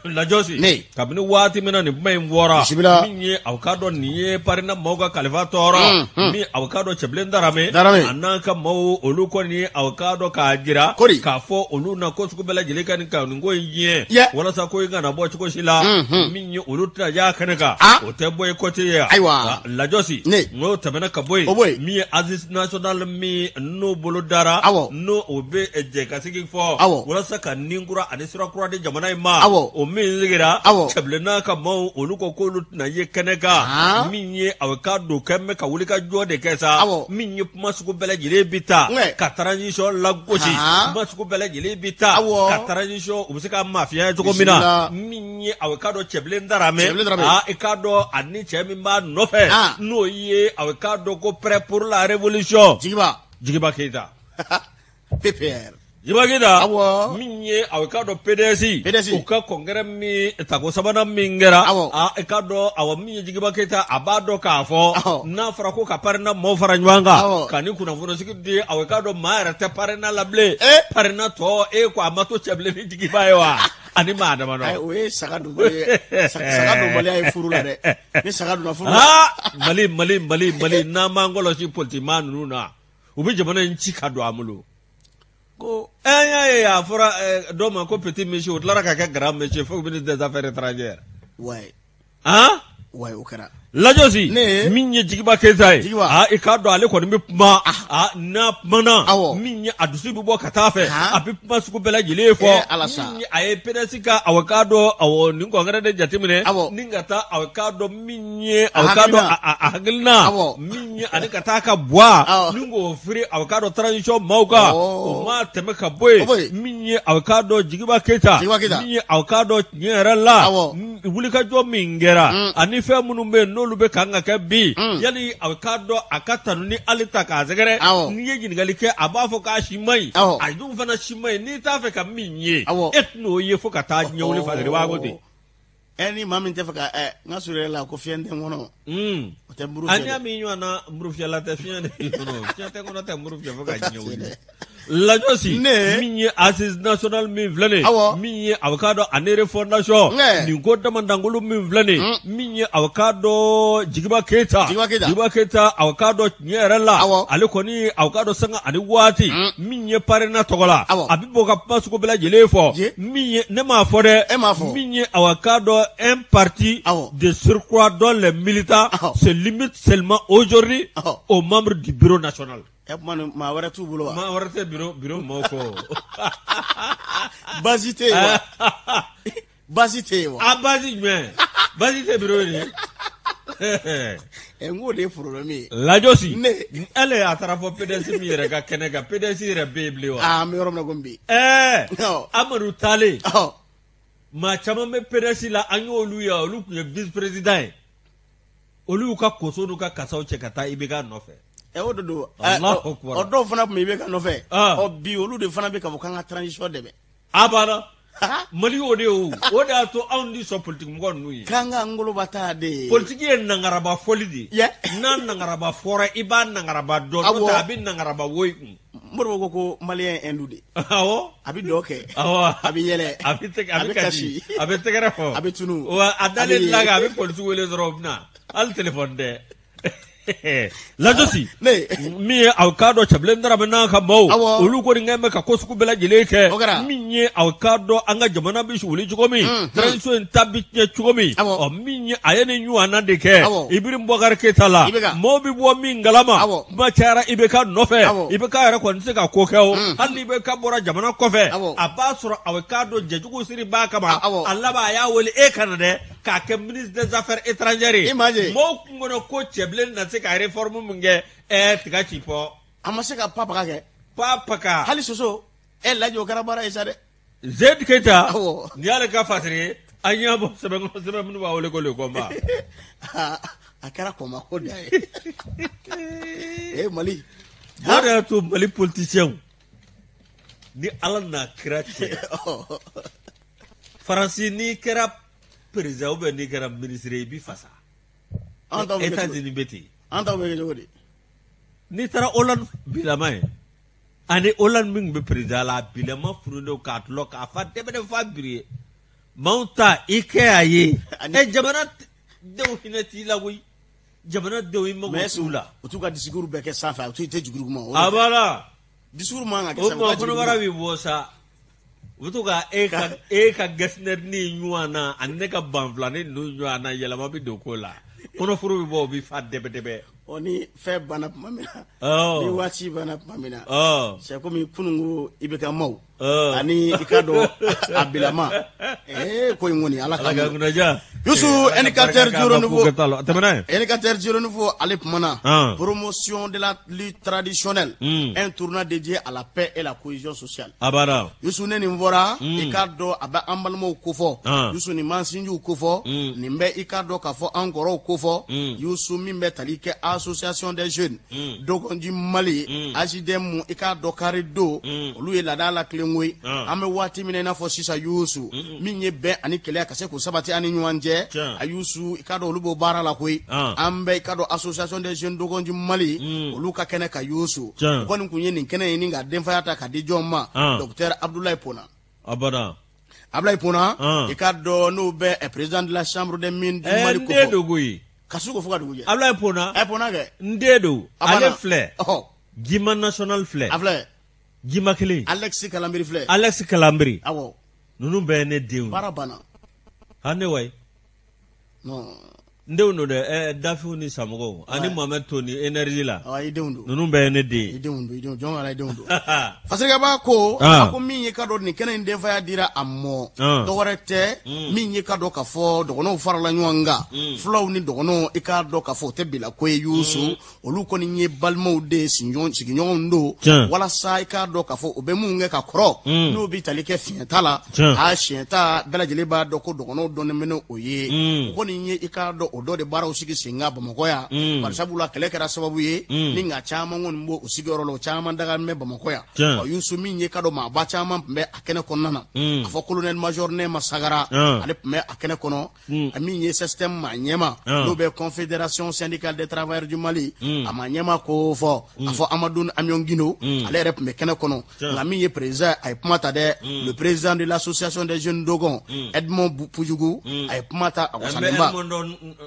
lajɔsi kabini waati min na nin kuma in fɔra min ye aw k'a dɔn nin ye parina maaw ka kalifa tɔɔrɔ hmm, hmm. min aw k'a dɔn cɛbilen darame a n'an ka maaw olu kɔni aw k'a dɔn k'a jira k'a fɔ olu na ko sugu bɛɛ lajɛlen ka nin ko in diɲɛ walasa ko in kana bɔ cogo si la hmm, min ye olu tɛna y'a kɛnɛ ah. kan o tɛ bɔ ye kɔte ye ayiwa lajɔsi n'o tɛmɛna ka bɔ yen min ye aziz national min n'o bolo dara n'o o bɛ jɛkasigi fɔ walasa ka ninkura ani sirakura di jamana in ma o min sigira cɛbilenna ka maaw olu ko k'olu tɛna ye kɛnɛ kan min ye a bɛ ka don kɛ n bɛ ka wuli ka jɔ de kɛ sa min ye kuma sugu bɛɛ lajɛlen bi ta ka transition lagosi kuma sugu bɛɛ lajɛlen bi ta ka transition u bɛ se ka mafiya ye cogo min na min ye a bɛ ka dɔn cɛbilen cɛbilen daramɛ a i k'a dɔn ani cɛ min b'a nɔfɛ ah. n'o ye a i k'a dɔn ko prêt pour la révolution jigiba jigiba keita <laughs> ppr jigiba keita ah, min ye a ka dɔn pds pds u ka kɔnkɛrɛ min tako sabana min kɛra awɔ ah, a ka dɔn awɔ min ye jigiba keita a b'a dɔn k'a fɔ n'a fɔra ko ka parina mɔɔw fara ɲɔgɔn kan ka ni kunnafonasigi di a ka dɔn maa yɛrɛ tɛ parina la bilen eh? parina tɔ e ko a ma to cɛbilen ni jigiba ye wa <laughs> ani maa dama dɔ. o ye saga dunbali ye saga dunbali ye furu la dɛ ni saga dunna furu la. mali mali mali mali n'an b'an kɔlɔsi politigima ninnu na u bɛ jamana in ci ka don an bolo. ko ɛ n y'a ye a fɔra dɔ ma ko petit monsieur o tilara ka kɛ grand monsieur fo ministre des affaires étrangères. wayi. han. wayi o kɛra lajɔsi min ye jigiba keyita ye i k'a dɔn ale kɔni bɛ kuma ah. n'a kumana min ye a dusu bɛ bɔ ka taa fɛ a bɛ kuma sugu bɛɛ lajɛlen fɔ a ye pɛrɛsi ka awɔ k'a dɔn awɔ nin kɔnkɛrɛ de jateminɛ ni ka taa awɔ k'a dɔn min ye awɔ k'a dɔn a hakilina min ye ani ka taa ka bɔ ni k'o feere awɔ k'a dɔn transition maaw kan o ma tɛmɛ ka bɔ yen min ye awɔ k'a dɔn jigiba keyita min ye awɔ k'a dɔn tiɲɛ yɛrɛ la wulikajɔ min kɛra mm. ani fɛn minnu bɛ yen n'olu bɛ kan ka kɛ bi hmm. yali a k'a dɔn a ka tanu ni ale ta k'a sɛgɛrɛ n'i ye ɲininkali kɛ a b'a fɔ k'a si ma ɲi a dun fana si ma ɲi n'i t'a fɛ ka min ye e t'o ye fo ka taa ɲɛwuli oh. fasɛri b'a ko ten ɛ ni maa min tɛ fɛ ka ɛ eh, n ka surun e la ko fiɲɛ tɛ n kɔnɔ Mm. O tɛ muru fiyɛ. Ani y'a min ɲɔgɔnna murufiyɛla tɛ fiɲɛ de kɔnɔ diɲɛtɛ kɔnɔ assise nationale min filɛ nin ye awɔ min ye a bɛ min filɛ nin ye min Jigiba Keyita Jigiba Keyita Jigiba Keyita a yɛrɛ la ale kɔni a bɛ sanga ani waati min parena tɔgɔla a bɛ b'o ka kuma sugu fɔ je ne m'a fɔ dɛ e m'a fɔ un parti de surcroît dont les militants Oh. se limite seulement aujourd'hui oh. aux membres du bureau national. Je eh, wɛrɛ bureau, bureau, <laughs> wa. <laughs> Ah, je vais vous dire. Je vais vous dire. Basité. Basité. Basité. Elle a des a Je vice président olu ka koso n'u ka kasaw cɛ ka taa i nɔfɛ. o de don ɔ dɔw fana tun bɛ i bɛ ka nɔfɛ ɔ bi olu de fana bɛ ka fɔ k'an ka transition dɛmɛ. abada. mali o de o o de y'a to anw ti sɔn politikimɔgɔ ninnu ye k'an ka ngoloba ta de ye politiki ye nangaraba fɔli de ye n'a nangaraba fɔra i b'a nangaraba dɔn n'o tɛ a bɛ nangaraba woyi kun moribo ko ko maliyɛn ye ɛndu de awɔ a bɛ dɔ kɛ awɔ a bɛ yɛlɛ a bɛ kasi a bɛ tɛgɛrɛ fɔ a bɛ tunu wa a dalen tila kan a bɛ polisi wele dɔrɔn o bɛ na hali telefɔni tɛ <laughs> Ah, la mm, mm. oh, mi ye aw k'a dɔ cɛbilen dara n'an ka maaw olu kɔni kan bɛ ka ko bɛɛ lajɛlen kɛ min ye aw k'a dɔ an ka jamana bɛ wuli cogo min transition in ta bi tiɲɛ cogo min ɔ min ye a ye nin ɲɔgɔnna de kɛ Ibrim Boubacar Keita la maaw bɛ bɔ min kalama kuma cayara ka nɔfɛ i bɛ ka yɛrɛ kɔni se ka ko kɛ o hali ni ka bɔra jamana kɔfɛ a b'a sɔrɔ aw k'a dɔ jɛjugu siri b'a kama a laban a y'a wele e kana dɛ k'a kɛ ministre des affaires étrangères ye mɔɔw kun kɔnɔ ko cɛbilen na se ka réforme min eh, kɛ ɛɛ tiga ci fɔ a ma se ka papaga kɛ papaga hali soso e eh, lajɛ o kɛra baara ye sa dɛ zed keyita ni y'ale ka fasiri ye an y'a bɔ sɛbɛn kɔnɔ sɛbɛn minnu b'a wele ko le kɔnba <laughs> a ah, kɛra kɔnba ko da ye <laughs> ee eh, mali o de y'a to mali politisiyɛnw ni ala n'a kira cɛ <laughs> oh. faransi n'i kɛra président ou bien n'i kɛra ministre ye i b'i fasa états-unis bɛ ten an taw bɛ kɛ cogo di n'i taara hollande bilama ye ani hollande min tun bɛ président la a bilama fununen k'a tulɔ k'a fa dɛbɛdɛ f'a biri ye maaw ta i kɛ a ye ɛ jamana denw hinɛ t'i la koyi jamana denw i mago t'u la u t'u ka discours bɛɛ kɛ sanfɛ u t'u tɛ jigin a b'a la discours man ka kɛ sanfɛ o tuma kɔnɔbara b'i bɔ sa u be to ka e ka e ka gɛsinɛrini ɲɔgɔn na ani ne ka banfilani nunu ɲɔgɔn na yɛlɛma be don ko la kɔnɔforo be bɔ o bi fa dɛbɛdɛbɛ ni fɛn banna tuma min na ni waati banna tuma oh. min na c'est komi kunungo i be ka maw Oh. ani eh, i eh, ka dɔn a bilama ko in kɔni ala ka kunnaja yusu indicateur zero niveau tɛmɛna ye indicateur zero niveau ale kumana ah. promotion de la lutte traditionnelle hmm. un tournoi dédié à la paix et la cohésion sociale abada ah, yusu ne nin fɔra hmm. i ka dɔn a bɛ an balimaw kofɔ ah. yusu nin mansinjiw kofɔ hmm. nin bɛ i ka dɔn k'a fɔ an kɔrɔw yusu min bɛ tali kɛ association des jeunes dogonji mali azidɛmu i ka dɔn kari do olu ye laada la kelen n koyi an ah. bɛ waati na i n'a fɔ sisan yusu min ye ani kɛlɛ ka k'u sabati ani ɲɔgɔn cɛ a yusu i ka la koyi an ah. bɛ i ka dɔn association des jeunes mali mm. olu ka kɛnɛ ka yusu u kɔni tun ye nin kɛnɛ ɲini ka denfaya ka di jɔn ah. docteur abdulayi pona abada abdulayi pona i ka dɔn n'o bɛ e de la chambre des mines du eh, mali ko fɔ kasi ko fo dugu jɛ abdulayi pona ɛ eh, pona kɛ n den don ale oh. gima national filɛ a jima kelen alex kalanbiri filɛ alex kalanbiri awɔ ninnu bɛɛ ye ne denw baara banna ha ne wa ye non n denw dɛ ɛɛ dafiw ni samɔgɔw ani mohamɛd to ni énergie la awɔ i ye ne den <laughs> ko ko min ye ka dɔn nin kɛnɛ denfaya dira a mɔ dɔwɛrɛ tɛ mm. min ye ka dɔn k'a fɔ dɔgɔnɔw farala ɲɔgɔn kan mm. fulaw ni dɔgɔnɔw i k'a dɔn k'a fɔ o tɛ bila ko ye yusu mm. olu kɔni ye balimaw de sigiɲɔgɔnw don walasa i k'a dɔn k'a fɔ o bɛ mun kɛ ka kɔrɔ n'o bi tali kɛ fiɲɛ t'a la a siɲɛ t'a bɛɛ b'a dɔn ko dɔgɔnɔw dɔɔnin bɛ o ye kɔni ye i k'a dɔn o dɔ de baaraw sigi sen ka bamakɔ ya barisabula mm. kɛlɛ kɛra sababu ye mm. ni nka caaman kɔni b' u sigiyɔrɔ la o caaman daga mɛ bamakɔ ya yusu min ye ka dɔ maaba caaman tun bɛ a kɛnɛ kɔnɔna na a fɔ kolonɛl majɔr ne ma sagara ale tun bɛ a kɛnɛ kɔnɔ a min ye sɛsitɛmu ma ɲɛma n'o bɛ confédération syndical des travailleurs du mali mm. a ma ɲɛma ko fɔ a fɔ amadun amion gindo ale yɛrɛ tun bɛ kɛnɛ kɔnɔ nka min ye président a ye kuma ta dɛ le président de l'association des jeunes dogon edmond pujugu a ye kuma ta a wasalenba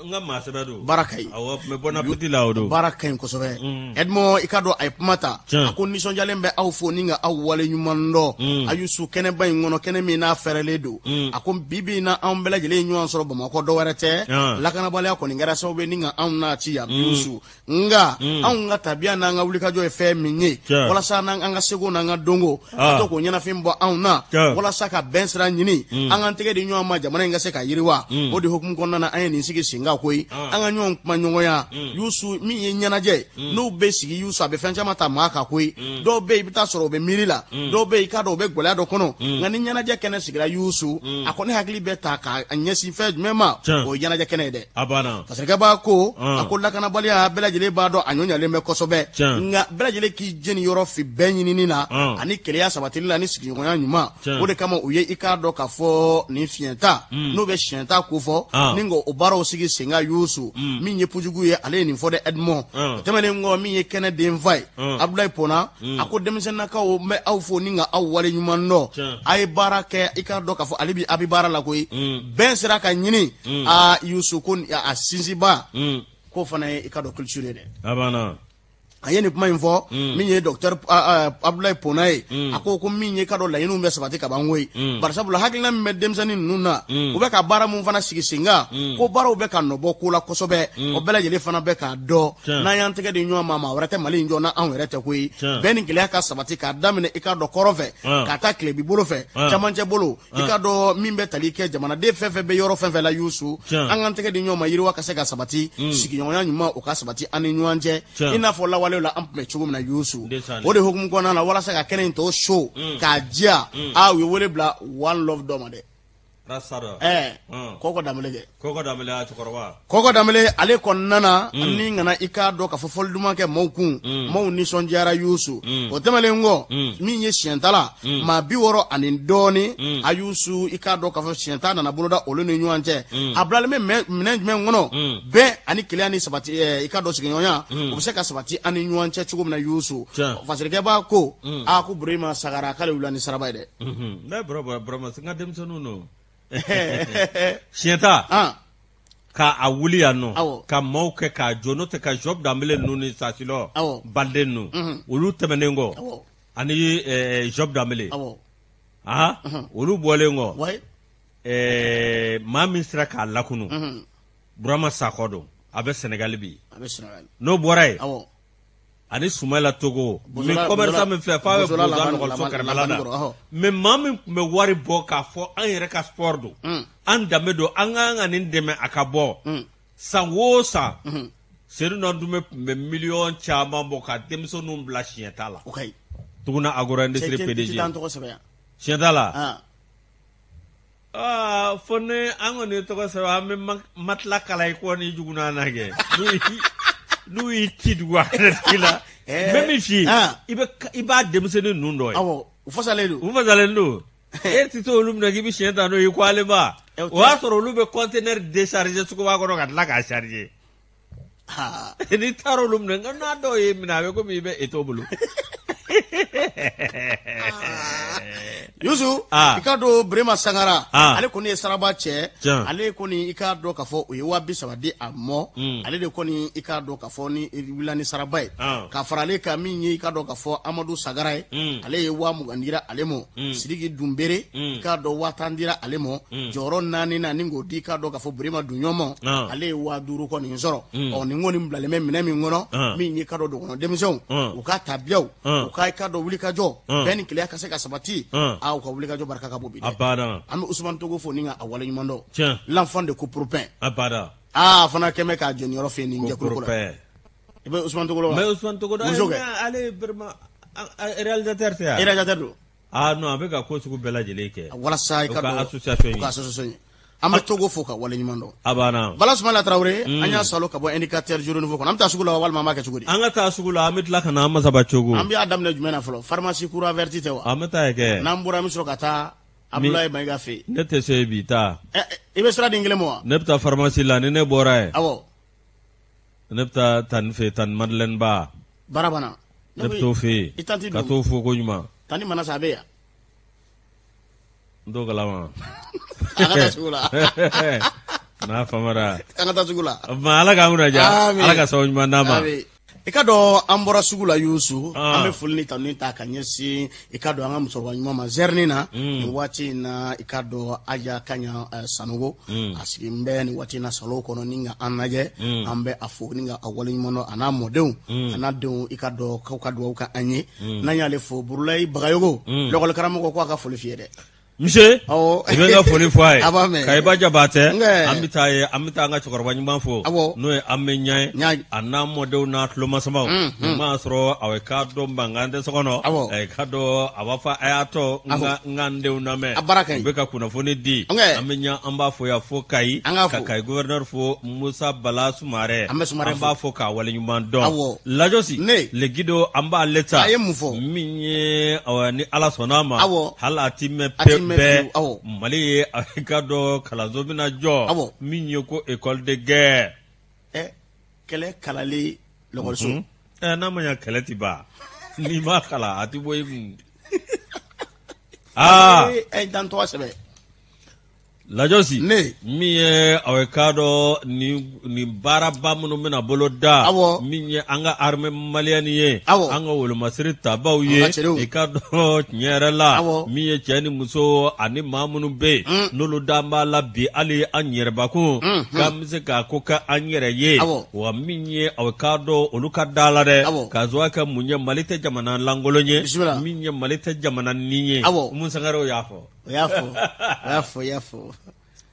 n ka sɛbɛ don baara awɔ mɛ bon appétit la o don baara ka ɲi kosɛbɛ mm. i ka dɔn a ye kuma ta a ko nisɔndiyalen bɛ aw fo ni ka aw waleɲuman dɔ mm. a y'u su kɛnɛba in kɔnɔ kɛnɛ min n'a fɛrɛlen don mm. a ko bi bi na anw bɛɛ lajɛlen ye ɲɔgɔn sɔrɔ bamakɔ dɔ wɛrɛ tɛ lakanabaliya kɔni kɛra sababu ye ni ka anw n'a ci yan bi su nka anw ka tabiya n'an ka wulikajɔ ye fɛn min ye walasa n'an ka seko n'an ka donko ka ah. to k'o ɲɛnafin bɔ anw na walasa ka bɛn sira ɲini mm. an k'an tɛgɛ di ɲɔgɔn ma jamana in ka se ka yiriwa o de hokumu kɔnɔna na an ye nin sigi sen kan ka koyi an ka ɲɔgɔn kuma ɲɔgɔnya yusu min ye ɲɛnajɛ mm. n'u bɛ sigi yusu a bɛ fɛn caman ta maa kan koyi dɔw bɛ yen i bɛ taa sɔrɔ u bɛ miiri la dɔw bɛ yen i ka dɔn u bɛ gɛlɛya dɔ kɔnɔ nka ni ɲɛnajɛ kɛnɛ sigira yusu a kɔni hakili bɛ ta k'a ɲɛsin fɛn jumɛn ma o ye ɲɛnajɛ kɛnɛ ye dɛ a banna fasakɛ b'a ko a ah. ko lakanabaliya bɛɛ lajɛlen b'a dɔn a ɲɔɲalen bɛ kosɛbɛ nka bɛɛ lajɛlen k'i jeni yɔrɔ fi bɛɛ ɲinini na ah. ani keleya sabatili la ni sigiɲɔgɔnya ɲuman o de kama u ye i k'a dɔn k'a fɔ nin fiɲɛta n'o bɛ siɲɛta kofɔ ni mm. k'o ah. baaraw sigi senga yusu mm. min ye pujugu ye ale mm. ye nin fɔ dɛ edmond o tɛmɛnen kɔ min ye kɛnɛ den fa ye abdulayi pɔna a ko denmisɛnninnakaw n bɛ aw fo ni ka aw ɲuman dɔ a ye baara kɛ i k'a dɔ k'a fɔ ale bi a bi baara la koyi mm. bɛn sera ka ɲini a yusu ko a sinsinba k'o fana ye i ka dɔ culture ye dɛ a ye nin kuma in fɔ mm. min ye docteur abdulayi pona ye a ko ko min ye ka dɔ laɲiniw bɛ sabati ka ban koyi barisabula hakilina min bɛ denmisɛnnin ninnu na u bɛ ka baara min fana sigi sen kan ko baaraw bɛ ka nɔbɔ ko la kosɛbɛ o bɛɛ lajɛlen fana bɛ k'a dɔn n'an y'an tɛgɛ di ɲɔgɔn ma maa wɛrɛ tɛ mali in jɔ na yɛrɛ tɛ koyi bɛɛ ni gɛlɛya ka sabati k'a daminɛ i ka dɔn kɔrɔ fɛ k'a taa tilebi bolo fɛ camancɛ bolo i ka dɔn min bɛ tali kɛ jamanaden fɛn fɛn bɛ yɔrɔ fɛn fɛn la yusu an k'an tɛgɛ di ɲɔgɔn ma yiriwa ka se ka sabati mm. sigiɲɔgɔnya ɲuman o ka sabati an ni ɲɔgɔn cɛ i n'a fɔ lawale walew la an tun bɛ cogo min na y'o o de hokumu kɔnɔna na walasa ka kɛnɛ in tɔ so mm. k'a diya mm. a u ye wele bila one love dɔ ma dɛ rasara eh, hmm. kɔkɔ danbele ale kɔnɔna ni kana i k'a dɔn k'a fɔ fɔli duman kɛ maaw kun hmm. maaw nisɔndiyara yusu hmm. o tɛmɛlen kɔ min ye siɲɛ ta bi wɔɔrɔ ani dɔɔni a yusu i k'a dɔn k'a fɔ siɲɛ nana boloda olu ni ɲɔgɔn cɛ a bilalen bɛ minɛn jumɛn kɔnɔ bɛn ani kelenya ni sabati ɛɛ i k'a dɔn sigiɲɔgɔnya o bɛ se ka sabati ani ɲɔgɔn cɛ cogo min na yusu fasirikɛ b'a ko a ko burahima sagara k'ale wula ni saraba ye dɛ. ne burama burama n ka denmisɛnninw don siyɛta <laughs> ah. ka a wuli yan nɔ ka maaw kɛ k'a jɔ n'o tɛ ka zɔb danbele ninnu ni sasilɔ baliden ninnu mhm. olu tɛmɛnen kɔ ani zɔb eh, danbele han mhm. olu bɔlen kɔ eh, maa min sera k'a lakunu mhm. burama sakɔ don a bɛ sɛnɛgali bi n'o bɔra yen ani sumayila togo min commerçant min filɛ f'a bɛ bozola nɔgɔliso kɛrɛfɛla la mais maa min tun bɛ wari bɔ k'a fɔ an yɛrɛ ka sport don mm. an danbe don an k'an ka nin dɛmɛ a ka bɔ mm. san o san mm-hmm. seri nɔ dunbe tun bɛ miliyɔn caman bɔ ka denmisɛnninw bila siɲɛ t'a la tuguna agro industrie pdg siɲɛ t'a la ah. fo ni an kɔni ye tɔgɔ sɛbɛn an bɛ matila kala i kɔ ni jugunan na kɛ <laughs> <laughs> Eh. Ah. n'u y'i ci dugu a yɛrɛ tigi la n bɛ min f'i ye i bɛ i b'a denmisɛnnin ninnu dɔ ye awɔ u fasalen don u fasalen eh. don e eh, ti to olu minɛ k'i bɛ siɲɛ ta n'o ye ko ale ba o y'a sɔrɔ olu bɛ kɔntenɛri desarize suguba kɔnɔ ka tila k'a sarize <laughs> n'i taara olu minɛ nka n'a dɔw ye minɛ a bɛ komi i bɛ eto bolo <laughs> yusu ah. i k'a dɔn birema sangara ah. ale kɔni ye saraba cɛ ale kɔni i k'a dɔn k'a fɔ o ye waa bi di a mɔ mm. ale de kɔni i k'a dɔn k'a fɔ ni wula ni saraba ye ah. k'a fara ale kan min ye i k'a dɔn k'a fɔ amadu sagara ye mm. ale ye waa mugan dira ale mɔ mm. sidiki dunbere i k'a dɔn waa tan dira ale mɔ jɔyɔrɔ naani na ni k'o di i k'a dɔn k'a fɔ birema dunɲɔmɔ ale ye waa duuru kɔni sɔrɔ ɔ nin kɔni bilalen bɛ minɛ min kɔnɔ min ye i k'a dɔn dɔgɔnɔ denmisɛnw u ka tabiyaw u ka kai kado wuli ka jɔ hmm. bɛɛ ni keleya ka se ka sabati a u ka wuli ka jɔ barika ka bon bi dɛ an be usumani togo fo ni ka a waleɲuman dɔ l'enfant de ko propin a fana kɛmɛ k'a jɔniyɔrɔ fɛ nin jɛkuluko la i be usumani togo réalisateur tɛ réalisateur do ah non a be ka ko sugu bɛɛ lajɛlen kɛ walasa i ka association ye an bɛ togo fo ka waleɲuman dɔn a ah, banna bala sumala tarawele mm. an y'a salo ka bɔ indicateur jour nouveau kɔnɔ an bɛ taa sugu la walima an b'a kɛ cogo di an ka taa sugu la an bɛ tila ka na an masaba cogo an b'a daminɛ jumɛn na fɔlɔ pharmacie courant verte tɛ wa an bɛ taa kɛ n'an bɔra an bɛ sɔrɔ ka taa abdulayi mayiga fɛ yen ne tɛ se bi taa eh, eh, i bɛ sira di n kelen ma wa ne bɛ taa pharmacie la ni ne bɔra yen awɔ ne bɛ e. taa tani fɛ tani madeleine ba baara banna ne bɛ t'o fɛ yen ka t'o fo koɲuman tani mana sa a bɛ yan n t'o kalama sugu la <laughs> n'a famara an ka taa sugu la ma ala k'an ala ka sababu ɲuman d'a ma i ka dɔn an bɔra sugu la yusu an bɛ foli ni tanu ta ka ɲɛsin i ka dɔn an ka musokɔrɔba ɲuman ma zɛrini na nin waati in na i ka dɔn aja ka sanogo a sigi n bɛ nin waati in na salo kɔnɔ ni ka an lajɛ an bɛ a fo ni ka a waleɲuman a n'a mɔdenw a n'a denw i ka dɔn k'aw ka dugawu an ye n'an y'ale fo burulayi bagayogo lɔkɔlikaramɔgɔ k'a ka foli fiyɛ dɛ nse i bɛ n ka foli fɔ a ye ka i ba jabatɛ an bɛ taa ye an bɛ taa an ka cɛkɔrɔba ɲuman fo n'o ye an bɛ ɲa ye a n'a mɔdenw n'a tulomasamaw n'o m'a sɔrɔ a ye k'a dɔn mankan tɛ so kɔnɔ a k'a dɔn a b'a fɔ a y'a tɔ n ka n ka n denw lamɛn u bɛ ka kunnafoni di an bɛ ɲa an b'a fɔ yan fo kayi ka kayi gouverneur fo musa bala sumarɛ an bɛ sumarɛ fo b'a fɔ k'a waleɲuman dɔn lajɔsi legido an b'ale ta a min ye ni ala sɔnn'a ma hali a ti mɛn pewu bɛɛ mali ye a ka dɔ kalanso bɛna jɔ min ye ko école de guerre. ɛ kɛlɛ kalali lɔgɔliso. ɛ n'a ma ɲa kɛlɛ ti ban n'i ma kalan a ti bɔ i kun. <laughs> aa ɛ dan tɔgɔ lajosi ne min ye ka dɔ nin nin baaraba minnu bena bolo da awɔ min ye an ka arime maliyɛni ye awɔ an ka wolomasiri tabaw ye i ka dɔ tiɲɛ yɛrɛ la awɔ min ye cɛ ni muso ani ma minnu be yen mm. n'olu d'an b'a la bi hali an yɛrɛbakun k'an mm-hmm. be se k'a ko kɛ an yɛrɛ ye awɔ wa min ye ka dɔ olu ka da la dɛ awɔ k'a sababuya kɛ mun ye mali tɛ jamana lankolon ye bisimila min ye mali tɛ jamana nin ye awɔ musa y'a fɔ. o y'a fɔ o y'a fɔ o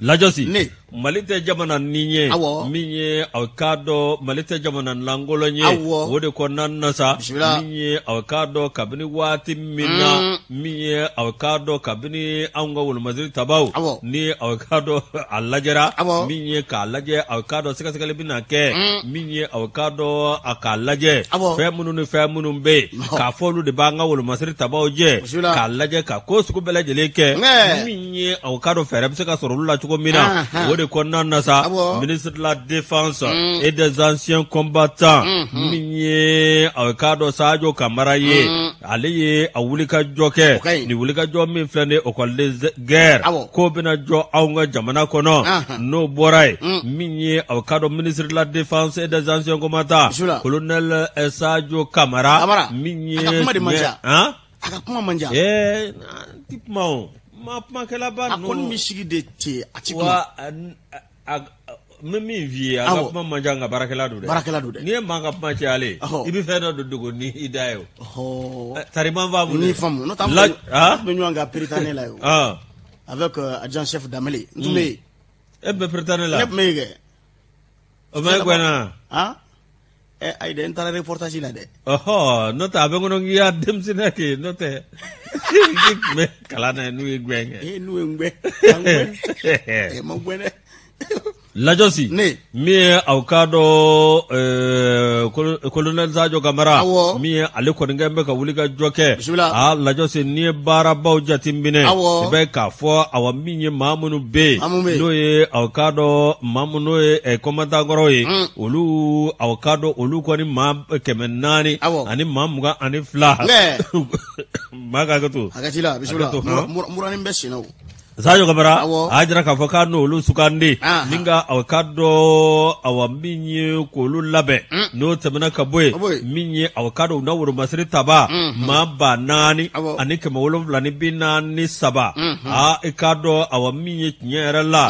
lajɔsi. ne mali tɛ jamana nin ye min ye aw k'a dɔn mali tɛ jamana lankolon ye o de kɔnɔna na sa min ye aw k'a dɔn kabini waati min na min ye aw k'a dɔn kabini anw ka wolomasiri tabaw ni aw k'a dɔn a lajɛra min ye k'a lajɛ aw k'a dɔn sɛgɛsɛgɛli bɛna kɛ min ye aw k'a dɔn a k'a lajɛ fɛn minnu ni fɛn minnu bɛ k'a fɔ olu de b'an ka wolomasiri tabaw jɛ k'a lajɛ ka ko sugu bɛɛ lajɛlen kɛ min ye aw k'a dɔn fɛɛrɛ bɛ se ka sɔrɔ olu la cogo min na de ministre de la défense et des anciens combattants minier au eh, sajo kamara Aliye, ale ye a wulikajɔ kɛ nin min filɛ au guerre k'o jo jɔ anw jamana kɔnɔ n'o borai minier min ministre de la défense et des anciens combattants colonel sajo kamara minier Hein? ma kuma kɛla ba ninnu a kɔni bɛ sigi de ten a ti kuma wa n bɛ min f'i ye a ka kuma man ca nka baarakɛla don dɛ baarakɛla don dɛ n'i ye maa ka kuma cayalen i bɛ fɛn dɔ don dogo ni i da ye o eh, tari man faamu n'i faamu n'o tɛ an bɛ ɲɔgɔn kan peritane la yen o <laughs> ah. avec euh, agent chef damele n tun bɛ mm. yen e bɛ peritane la ne tun bɛ yen kɛ o ma gɛnna ɛ ayi dɛ n taara reportage la dɛ. ɔhɔ n'o tɛ a bɛ n kɔnɔ k'i y'a denmisɛnninya kɛ n'o tɛ k'i tun bɛ kalan na n'u ye gwɛn kɛ. ee n'u ye n gwɛn n gwɛn ɛ gwɛn dɛ. lajosi min ye aw k'a dɔ kolonɛl sadio kamara min ye ale kɔnikɛ bɛ ka wuli ka jɔ kɛ a lajosi n'i ye baarabaw jateminɛ i bɛ k'a fɔ awa min ye maa minnu bɛ yen n'o ye aw k'a dɔ maa minnu n'o ye kɔmatakɔrɔw ye olu aw k'a dɔ olu kɔni maa kɛmɛ naani ani maa mugan ani fila maa ka hakɛ to hakɛ to muranin bɛ senna o sajo kabara a jira mm. mm, mm-hmm. mm-hmm. mm. k'a fɔ k'a n'olu sugande ni ka aw ka dɔ awa min ye k'olu labɛn n'o tɛmɛna ka bɔ yen min ye aw ka dɔw na woromasiri taba maa ba naani ani kɛmɛ wolonwula ni bi naani saba a i k'a dɔn awa min ye tiɲɛ yɛrɛ la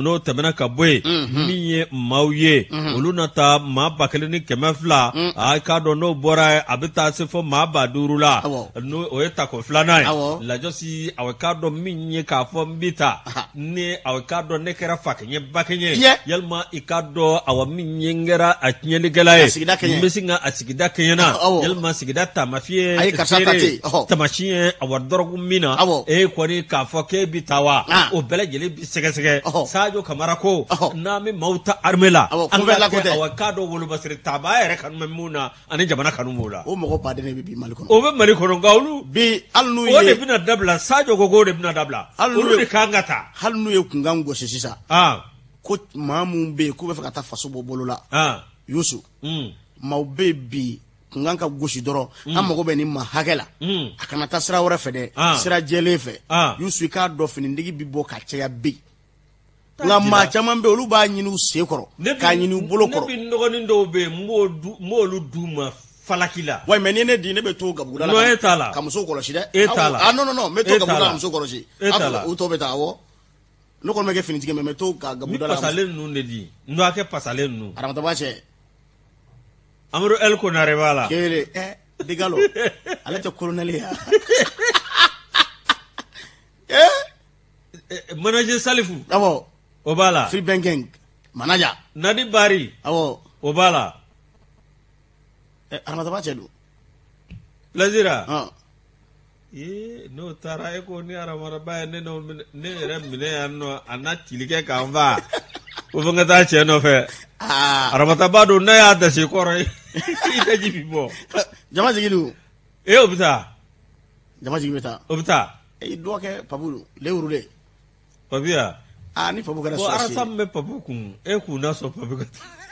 n'o tɛmɛna ka bɔ yen min ye maaw ye olu na taa maa ba kelen ni kɛmɛ fila a i k'a dɔn n'o bɔra ye a bɛ taa se fɔ maa ba duuru la n'o o ye tako filanan ye lajɔsi aw k'a dɔn min ye k'a fɔ n bi ta ni aw k'a dɔn ne kɛra fakɛɲɛ bakɛɲɛ ye yalima i k'a dɔn aw min ye n kɛra a tiɲɛlikɛla ye n bɛ sin ka a sigida kɛɲɛna yalima sigida taamafiɲɛ feere tamasiɲɛ awa dɔrɔgu min na e kɔni k'a fɔ k'e bi ta wa o bɛɛ lajɛlen bi sɛgɛsɛgɛ sajo kamara ko n'an bɛ maaw ta arime la an ka kɛ awa k'a dɔn wolobasiri taaba yɛrɛ kanu bɛ mun na ani jamana kanu b'o la o mɔgɔ baden de bɛ bi mali kɔnɔ o bɛ mali kɔnɔ nka olu bi hali n'u ye o de bɛna dabila sajo ko k'o de bɛna dabila hali olu hali n'u ye kunkan gosi sisan ko maa mun bɛ yen k'u bɛ fɛ ka taa faso bɔ bolo la yusu maaw bɛ yen bi kunkan ka gosi dɔrɔn an mago bɛ nin ma hakɛ la a kana taa sira wɛrɛ fɛ dɛ sira jɛlen fɛ yusu i k'a dɔn finitigi bɛ bɔ ka caya bi nka maa caman bɛ yen olu b'a ɲini u sen kɔrɔ k'a ɲini u bolo kɔrɔ ne bi n dɔgɔnin dɔw bɛ yen n b'olu d'u ma falaki la. wa mɛ ni ne di ne bɛ to gabuguda la. non e t'a la. ka muso kɔlɔsi dɛ. e t'a la. ah non non non n bɛ to gabuguda la muso kɔlɔsi. e t'a la. o tɔ bɛ taa awɔ ne kɔni bɛ kɛ finitigi mɛ mɛ to ka gabuguda la. ni pasalen ninnu de di n doa kɛ pasalen ninnu. aramataba cɛ. amadu ɛli konare b'a la. kele ɛ <laughs> eh, digalo ale tɛ kolonɛli ya. <laughs> Eh? Eh, manaje salifu. awɔ. o b'a la. free banking manaja. nadi bari. awɔ. o b'a la. Eh, aramatabacɛ don lazira ye eh, n'o taara e ko ni aramaraba ye ne <laughs> n'o minɛ ne yɛrɛ minɛ yan nɔ a na tili kɛ k'an faa ko fo n ka taa cɛ nɔfɛ aramataba don n'a y'a dasi kɔrɔ ye i tɛ ji bi bɔ jama jigi don e o bɛ taa jama jigi bɛ taa o bɛ taa e dɔ kɛ pabu don lewuru de papiya aa ni pabu kɛra sɔrɔsi ye ko arasa min bɛ pabu kun e kun na sɔn pabu ka taa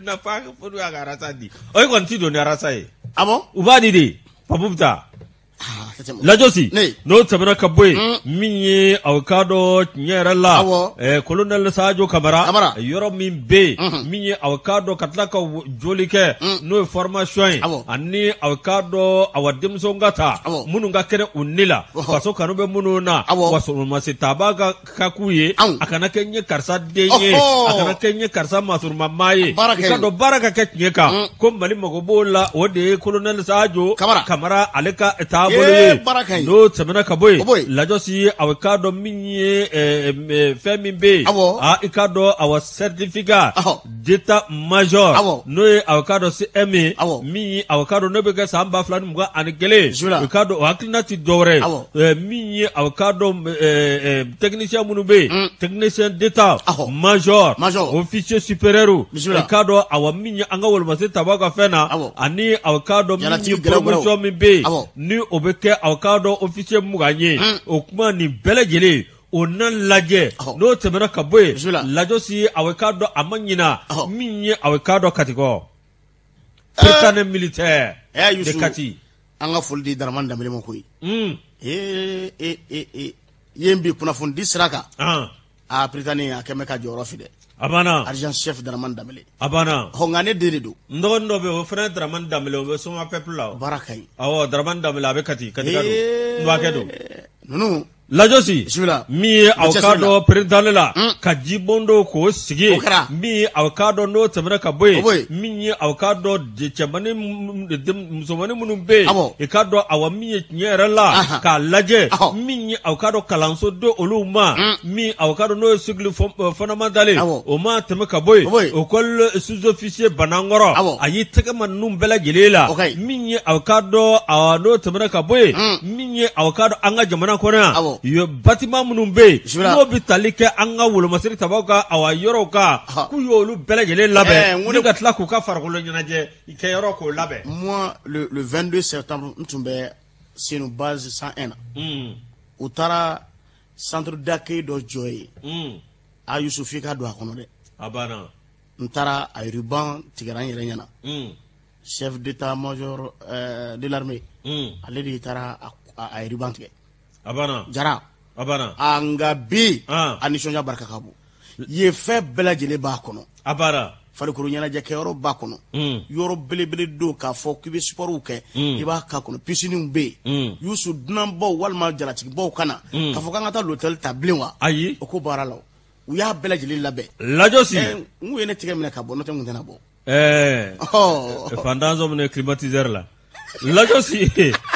nafa fodu aga arasa di o ye kɔni ti don ni arasa ye. awɔ u b'a di de papu bɛ taa. lajɔsi n'o tɛmɛna ka bɔ yen mm. min ye awuka dɔ tiɲɛ yɛrɛ la kolonɛli eh, sajo kamara yɔrɔ min bɛ yen min ye awuka dɔ ka tila ka joli kɛ n'o ye fɔrimasiyɔn ye ani awuka dɔ awa denmisɛnw ka ta minnu ka kɛnɛ u ni la faso kanu bɛ minnu na wa taaba ka ka k'u ye a kana kɛ n ye karisa den ye a kana kɛ n ye karisa masurumama ye i ka dɔn baara ka kɛ tiɲɛ kan ko mali mago b'o la o de ye kolonɛli sajo kamara ale ka taabolo ye yen n'o tɛmɛna ka bɔ yen lajɔsi awɔ i k'a dɔn min ye fɛn min bɛ yen a i k'a dɔn awɔ sɛritifika d'état major n'o ye awɔ i k'a dɔn CM ye min ye awɔ i k'a dɔn n'o bɛ kɛ san ba fila ni mugan ani kelen i k'a dɔn o hakilina ti dɔwɛrɛ ye min ye awɔ i k'a dɔn technicien minnu bɛ yen technicien d'état awɔ min ye an ni o bɛ kɛ aw k'a dɔn ofisiye mugan ye hmm. o kuma nin bɛɛ lajɛlen o na lajɛ n'o tɛmɛna ka bɔ yen lajɔ si aw k'a dɔn a ma ɲina min ye aw k'a dɔn katikɔ sitani eh. militaire eh, de kati. an ka foli di daraman danbele ma koyi. Hmm. Eh, yen bi kunnafonidi sira kan. a ah. piritani ah, a kɛmɛ ka jɔyɔrɔ fi dɛ abana argent chef daramani danbele abana banna ɔ nka ne den de n dɔgɔnin dɔ o fana ye daramani danbele o bɛ soma peuple la baara awo ɲi awɔ abe danbele a bɛ kati katika don do eh. don lajosi min hmm? ye aw k'a dɔn peredale la ka jibon dɔ k'o sigi min ye aw k'a dɔn n'o tɛmɛna ka bɔ yen min ye aw k'a dɔn cɛmani musomanin minnu bɛ yen i k'a dɔn awa min ye tiɲɛ yɛrɛ la k'a lajɛ min ye aw k'a dɔn kalanso di olu ma min aw k'a dɔn n'o ye sigili fɔnama o ma tɛmɛ ka bɔ yen école sous-officier banankɔrɔ a y'i tɛgɛ ma hmm. ninnu bɛɛ lajɛlen la min ye aw k'a dɔn n'o tɛmɛna ka bɔ yen min ye aw k'a dɔn an ka jamana kɔnɔ yan batima minnu bɛ yen n'o bɛ tali kɛ an ka wolomasiri tabaw ka awa yɔrɔw ka k'u y'olu bɛɛ lajɛlen labɛn eh, ni ka tila k'u ka farikolo ɲɛnajɛ kɛyɔrɔ k'o labɛn. moi le le vingt septembre n tun bɛ senu base cent un na hmm. u taara centre dakey dɔ jɔ yen hmm. a yusufi ka don a kɔnɔ dɛ. a banna. n taara a ruban tigɛra n yɛrɛ ɲɛna. Hmm. chef d'état major euh, de l'armée. Mm. ale de taara a ruban tigɛ abana jara a anga bi ah. nisɔndiya barika ka bon ye fɛn bɛɛ lajɛlen b'a kɔnɔ a banna farikolo ɲɛnajɛ kɛyɔrɔ b'a kɔnɔ hmm. yɔrɔ belebele do k'a fɔ k'i bɛ sports kɛ hmm. i b'a k'a kɔnɔ pisiniw bɛ yen hmm. yusu dunanbaw walima jaratigibaw ka na k'a fɔ k'an ka taa ta bilen wa ayi o ko bɔra la u y'a bɛɛ lajɛlen labɛn lajɔsi n ye ne tigɛ minɛ ka bɔ n'o tɛ n kun tɛna bɔ ɛɛ fantan climatiseur la lọjọ si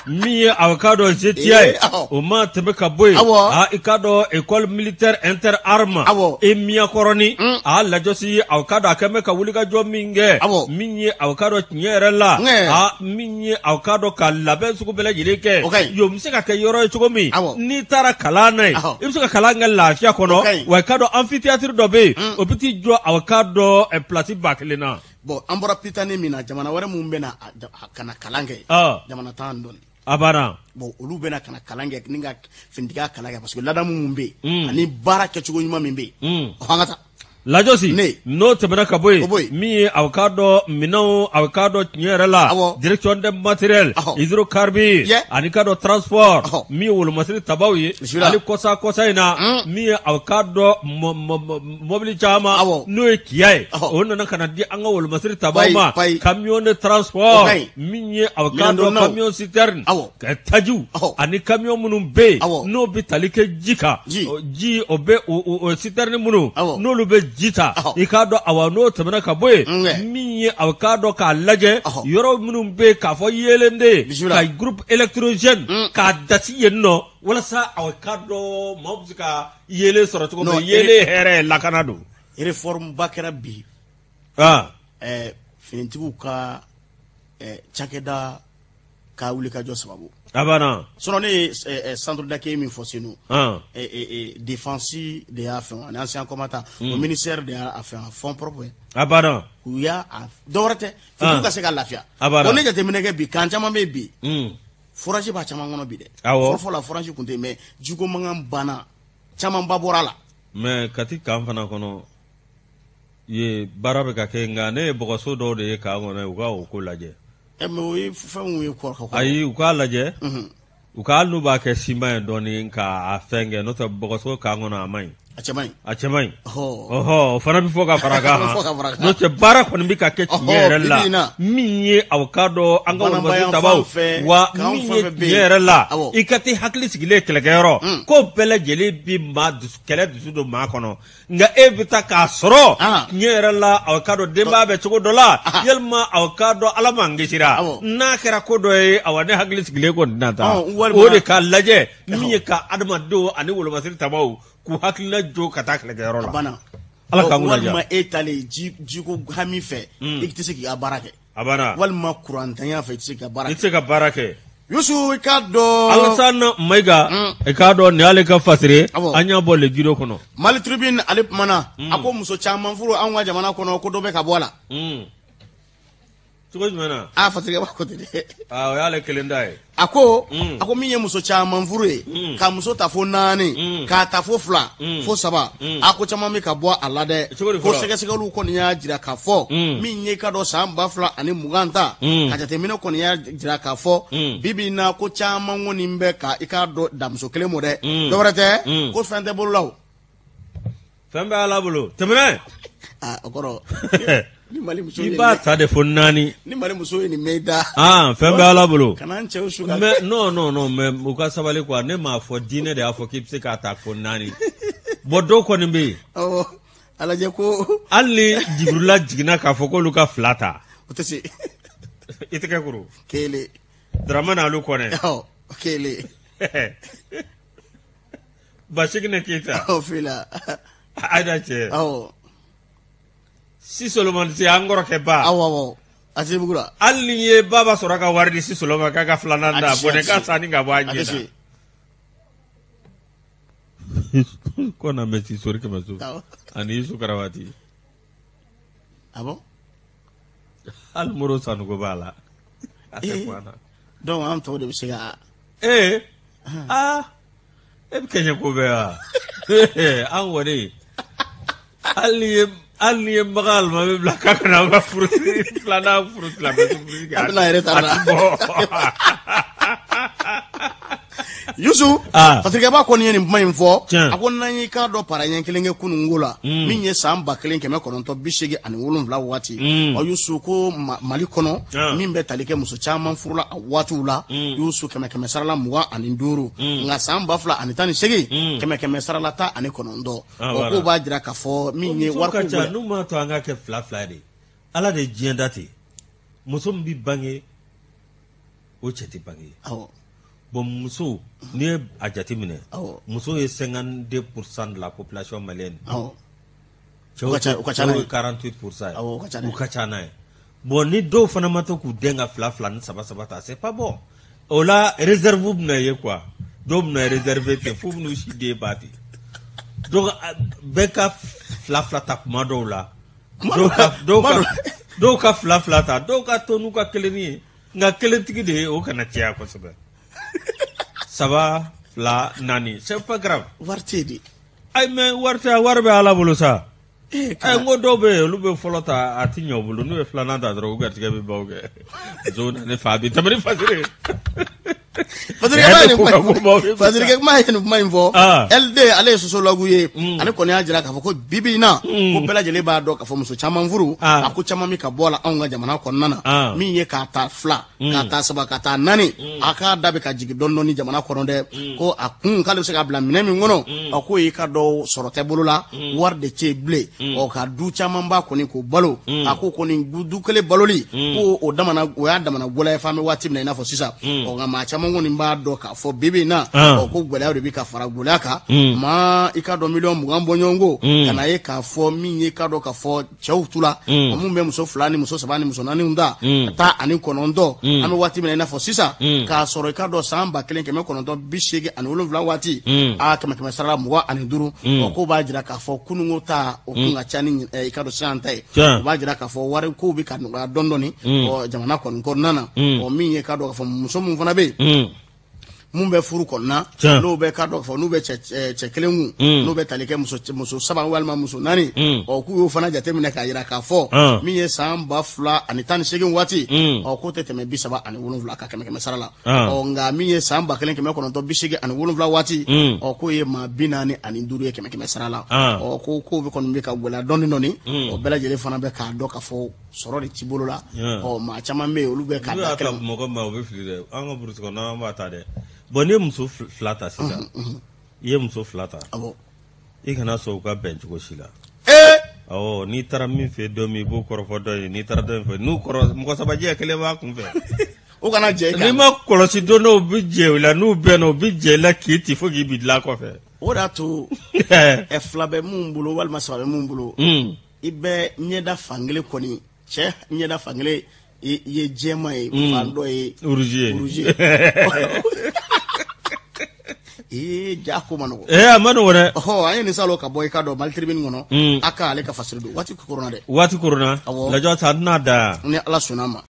min ye awoka dɔ zetiya ye o ma tɛmɛ ka bɔ yen a i ka dɔn ecole militaire inter arme e miyankɔrɔni mm. a lajɔ si ye awoka dɔ a kɛ mɛ ka wulikajɔ min kɛ min ye awoka dɔ tiɲɛ yɛrɛ la a min ye awoka dɔ ka labɛn sugu bɛɛ lajɛlen kɛ yen bɛ se ka kɛ yɔrɔ ye cogo min n'i taara kalan na yen i bɛ se ka kalan kɛ lafiya kɔnɔ wa i ka dɔn amphithéâtre dɔ bɛ mm. yen o bɛ t'i jɔ awoka dɔ eh, place ba kelen na. bon an bɔra piritani min na ah. jamana wɛrɛ minnu bɛna kana kalan kɛ jamana t'an dɔn bon olu bena kana kalan kɛ ni ka finitigiya kalan kɛ parce que ladamu min be mm. ani baara kɛcogo ɲuman min be mm. o an ka lajɔsi n'o tɛmɛna ka bɔ yen min ye aw k'a dɔn minɛnw aw k'a dɔn tiɲɛ yɛrɛ la direction de matériel hydrocarbure ani k'a dɔn transport min ye wolomasiri tabaw ye ani kɔsa kɔsa in na min mm. ye aw k'a dɔn mɔbili caman n'o ye kiya ye o nana ka na di an ka wolomasiri tabaw ma camion de transport min ye aw k'a dɔn camion citerne ka tajiw ani camion minnu bɛ yen n'o bɛ tali kɛ ji kan ji o bɛ o citerne minnu n'olu bɛ ji ta i awa mm. n'o tɛmɛna e, e, ka bɔ minye aw ye k'a dɔn k'a lajɛ yɔrɔ minnu bɛ k'a fɔ yelende ka groupe électrogène k'a dasi yen nɔ walasa a k'a dɔn maaw bɛ se ka yeelen sɔrɔ cogo min na yeelen hɛrɛ ye lakana don. réforme ba kɛra bi. ka ɛɛ ka wulikajɔ sababu abana ah, sinon ne ye eh, eh centre dake min fɔ senu ah. eh, eh, défense de y'a fɛn ani ancien combattant o hmm. ministère de y'a fɛn fond propre abana u y'a dɔwɛrɛ tɛ fitu ka se ka lafiya abana ne jateminɛkɛ bi kan caman be bi forage b'a caman kɔnɔ bi dɛ awɔ fɔlɔfɔlɔ la foraji tun tɛ mɛ jiko mankan banna camanba bɔra la mɛ kati kan fana kɔnɔ ye baara bɛ ka kɛ nka ne ye bɔgɔso dɔw de ye kan kɔnɔ u ka o ko lajɛ ayi u k'a lajɛ u k'a n'u b'a kɛ siman ye dɔɔni k'a fɛn kɛ n'o tɛ bɔgɔso kan kɔnɔ a man ɲi a baara kɔni bɛ ka kɛ tiɲɛ yɛrɛ la min ye aw ka dɔn an ah. e, oh, ka wolomaden wa min ye tiɲɛ yɛrɛ la i ka t'i hakili sigilen kɛlɛkɛyɔrɔ ko bɛɛ lajɛlen bi kɛlɛ dusu don maa kɔnɔ nka e bɛ taa k'a sɔrɔ tiɲɛ yɛrɛ la aw ka dɔ denbaya bɛ cogo dɔ la yalima aw ka dɔn ala man kisira n'a kɛra ko dɔ ye awa ne hakili sigilen kɔni tɛna taa o de k'a lajɛ min ye ka adamadenw ani wolomasiri tabaw k'u hakilila jo ka taa kɛlɛkɛyɔrɔ la a banna ala k'an kunna ja walima e talen ji jiko hami fɛ i tɛ se k'i ka baara kɛ a banna walima kurantanya fɛ i tɛ se k'i ka baara kɛ i tɛ se ka baara kɛ yusu i k'a dɔn alasana mayiga hmm. i k'a dɔn nin y'ale ka fasire an y'a bɔ lejudo kɔnɔ mali tribune ale kumana hmm. a ko muso caman furu anw ka jamana kɔnɔ ko dɔ bɛ ka bɔ a la hmm cogo jumɛn na a ah, fatirikɛ b'a kɔte dɛ o ah, y'ale kelen da ye a ko mm. a ko min ye muso caman furu ye mm. ka muso ta fo naani mm. k'a ta fo fila fo saba a ko caman bɛ ka bɔ a la dɛ ko sɛgɛsɛgɛliw kɔni y'a jira k'a fɔ min ye ka dɔ san ba fila ani mugan ta ka jateminɛ kɔni y'a jira k'a fɔ bibi na ko caman kɔni bɛ ka i e k'a dɔn damuso kelen mɔ dɛ dɔwɛrɛ tɛ ko fɛn tɛ bolo la o fɛn bɛ ala bolo tɛmɛnɛ o kɔrɔ i b'a ta de fo naani fɛn bɛ ala bolo mɛ u ka sabali kuwa ne m'a fɔ diinɛ de y'a fɔ k'i bɛ se k'a ta fo naani <laughs> bɔn dɔw kɔni bɛ yen hali ni jibirila jiginna k'a fɔ k'olu ka fila ta <laughs> i tɛgɛ koro kelen n'alu kɔnɛ <laughs> basigi ne keyita ayida cɛ si solomani ba awɔ ni ye baba b'a sɔrɔ a ka wari di si solomani k'a ka filanan da bɔnɛ a ɲɛ ko na ani isu karawati awɔ hali <laughs> moro sanuko b'a la a donc an tɔw de bɛ se ka e bɛ kɛɲɛ ko bɛɛ wa an ni ye hali ni ye bagan alimami bila k'a kana an ka furu filanan furu silamɛ furusigi a ta la yusu fatirikɛba ah. kɔni ye nin kuma in fɔ a ko n'an y'i k'a dɔ para ɲɛ kelen kɛ kununko la min mm. ye san ba kelen kɛmɛ kɔnɔntɔ bi seegi ani wolonfila waati ɔ mm. yusu ko mali kɔnɔ min bɛ tali kɛ muso caman furula a waatiw la mm. yusu kɛmɛ kɛmɛ sarala mugan ani duuru nka saan ba fila ani tan ni seegi kɛmɛ kɛmɛ sarala ta ani kɔnɔntɔ ah, o ko b'a jira k'a fɔ min ye wariko bɛ n'u m'a to an k'a kɛ fila fila de ala de diɲɛ da ten muso min bi bange o cɛ tɛ bange awɔ bon muso n'i ye a jateminɛ muso ye 52 de la population malienne cɛw 48 u ka ca n'a ye bon ni dɔw fana ma to k'u den ka fila fila ni saba saba ta c'est pas bon o la réserve bɛna ye quoi dɔw bɛna réserve ten fo bɛn'u si den ba donc bɛɛ ka fila fila ta kuma dɔw la dɔw ka fila fila ta dɔw ka to n'u ka kelenni ye nka kelentigi de ye o kana caya kosɛbɛ saba fila naani c'est pas grave wari tɛ yen de ayi mais wari tɛ wari bɛ ala bolo sa eh, ayi n ko dɔw bɛ yen olu bɛ fɔlɔ ta a ti ɲɛ u bolo n'u ye filanan ta dɔrɔn u garijɛgɛ bɛ baw kɛ <laughs> musow na ne fa bi tamani fasire <laughs> fadirikɛ kuma ah. ye mm. nin kuma in fɔ ld ale ye soso lagu ye ale kɔni y'a jira k'a fɔ ko bibi na mm. ko bɛɛ lajɛlen b'a dɔn k'a fɔ muso caman furu a ah. ko caman bɛ ka bɔ a la anw ka jamana kɔnɔna na ah. min ye k'a ta fila mm. k'a ta saba ka taa naani a k'a da bɛ ka jigin dɔɔni dɔɔni jamana kɔnɔ dɛ ko a kun k'ale bɛ se k'a bila minɛ min kɔnɔ a k'o y'i ka dɔ sɔrɔ tɛ bolo la wari de tɛ bilen ɔ ka du caman b'a kɔni k'o balo a ko kɔni du kelen baloli ko o damana o y'a damana gɔlɛya fan bɛ waati min na i n'a fɔ sisan ɔ nka maa caman n kɔni b'a dɔn k'a fɔ bibi in na ah. ko gwɛlɛya de bɛ ka fara gwɛlɛya kan hmm. ma i ka dɔn miliyɔn mugan bɔɲɔgɔn ko hmm. ka na ye k'a fɔ min ye ka dɔn k'a fɔ cɛw tu la hmm. mun bɛ muso fila ni muso saba ni muso naaniw ta ka taa ani kɔnɔntɔn an bɛ waati min na i n'a fɔ sisan k'a sɔrɔ i ka dɔn san ba kelen kɛmɛ kɔnɔntɔn bi seegin ani wolonwula waati a kɛmɛ kɛmɛ sarala mugan ani duuru ko b'a jira k'a fɔ kununko ta o kun ka ca ni i ka dɔn sisan ta ye o b'a jira k'a fɔ wari kow bɛ ka nɔgɔya dɔɔni dɔɔni jamana kɔni kɔnɔna na min ye k'a dɔn k'a fɔ muso min fana bɛ yen sim mun bɛ furu kɔnɔna n'o bɛ ka dɔ fɔ n'u bɛ cɛ kelen kun mm. n'u bɛ tali kɛ muso saba walima muso naani mm. ɔ k'u y'o fana jateminɛ k'a yira k'a fɔ min ye saan ba fila ani tan ni seegin waati mm. ɔ k'o tɛ tɛmɛ bi saba ani wolonwula ka kɛmɛ kɛmɛ sara la ɔ nka min ye saan ba kelen kɛmɛ kɔnɔntɔn bi seegin ani wolonwula waati ɔ k'o ye maa bi naani ani duuru ye kɛmɛ kɛmɛ sara la ɔ ko ko bɛ kɔni bɛ ka gɛlɛya dɔɔni dɔɔni o bɛɛ lajɛlen fana bɛ k'a dɔn k'a fɔ sɔrɔ de t'i bolo la ɔ maa caman bɛ yen olu bɛ k'a da kɛlɛ mɔgɔ ma o bɛ fili dɛ an ka burusi kɔnɔ an b'a ta dɛ bɔn ne muso fila ta sisan i ye muso fila ta i kana sɔn u ka bɛn cogo si la awɔ n'i taara min fɛ don min i b'o kɔrɔfɔ dɔ ye n'i taara dɔ in fɛ n'u kɔrɔ mɔgɔ sabajɛ kelen b'a kun fɛ o kana jɛ i kan n'i ma kɔlɔsi don dɔw bɛ jɛ o la n'u bɛnna u bɛ jɛ i la k'i ti fo k'i bi dilan kɔfɛ. o de y'a to ɛ <laughs> eh. e fila bɛ mun bolo walima saba bɛ mun bolo mm. i bɛ ɲɛda fankelen kɔni cɛ ɲɛda fankelen i ye jɛma ye mm. fan dɔ ye uruzi ye uruzi ye. ee ja ko ma nɔgɔ. ee a ma nɔgɔ dɛ. ɔhɔ an ye nin salo ka bɔ i ka dɔn mali mm. a ka ale ka fasiri don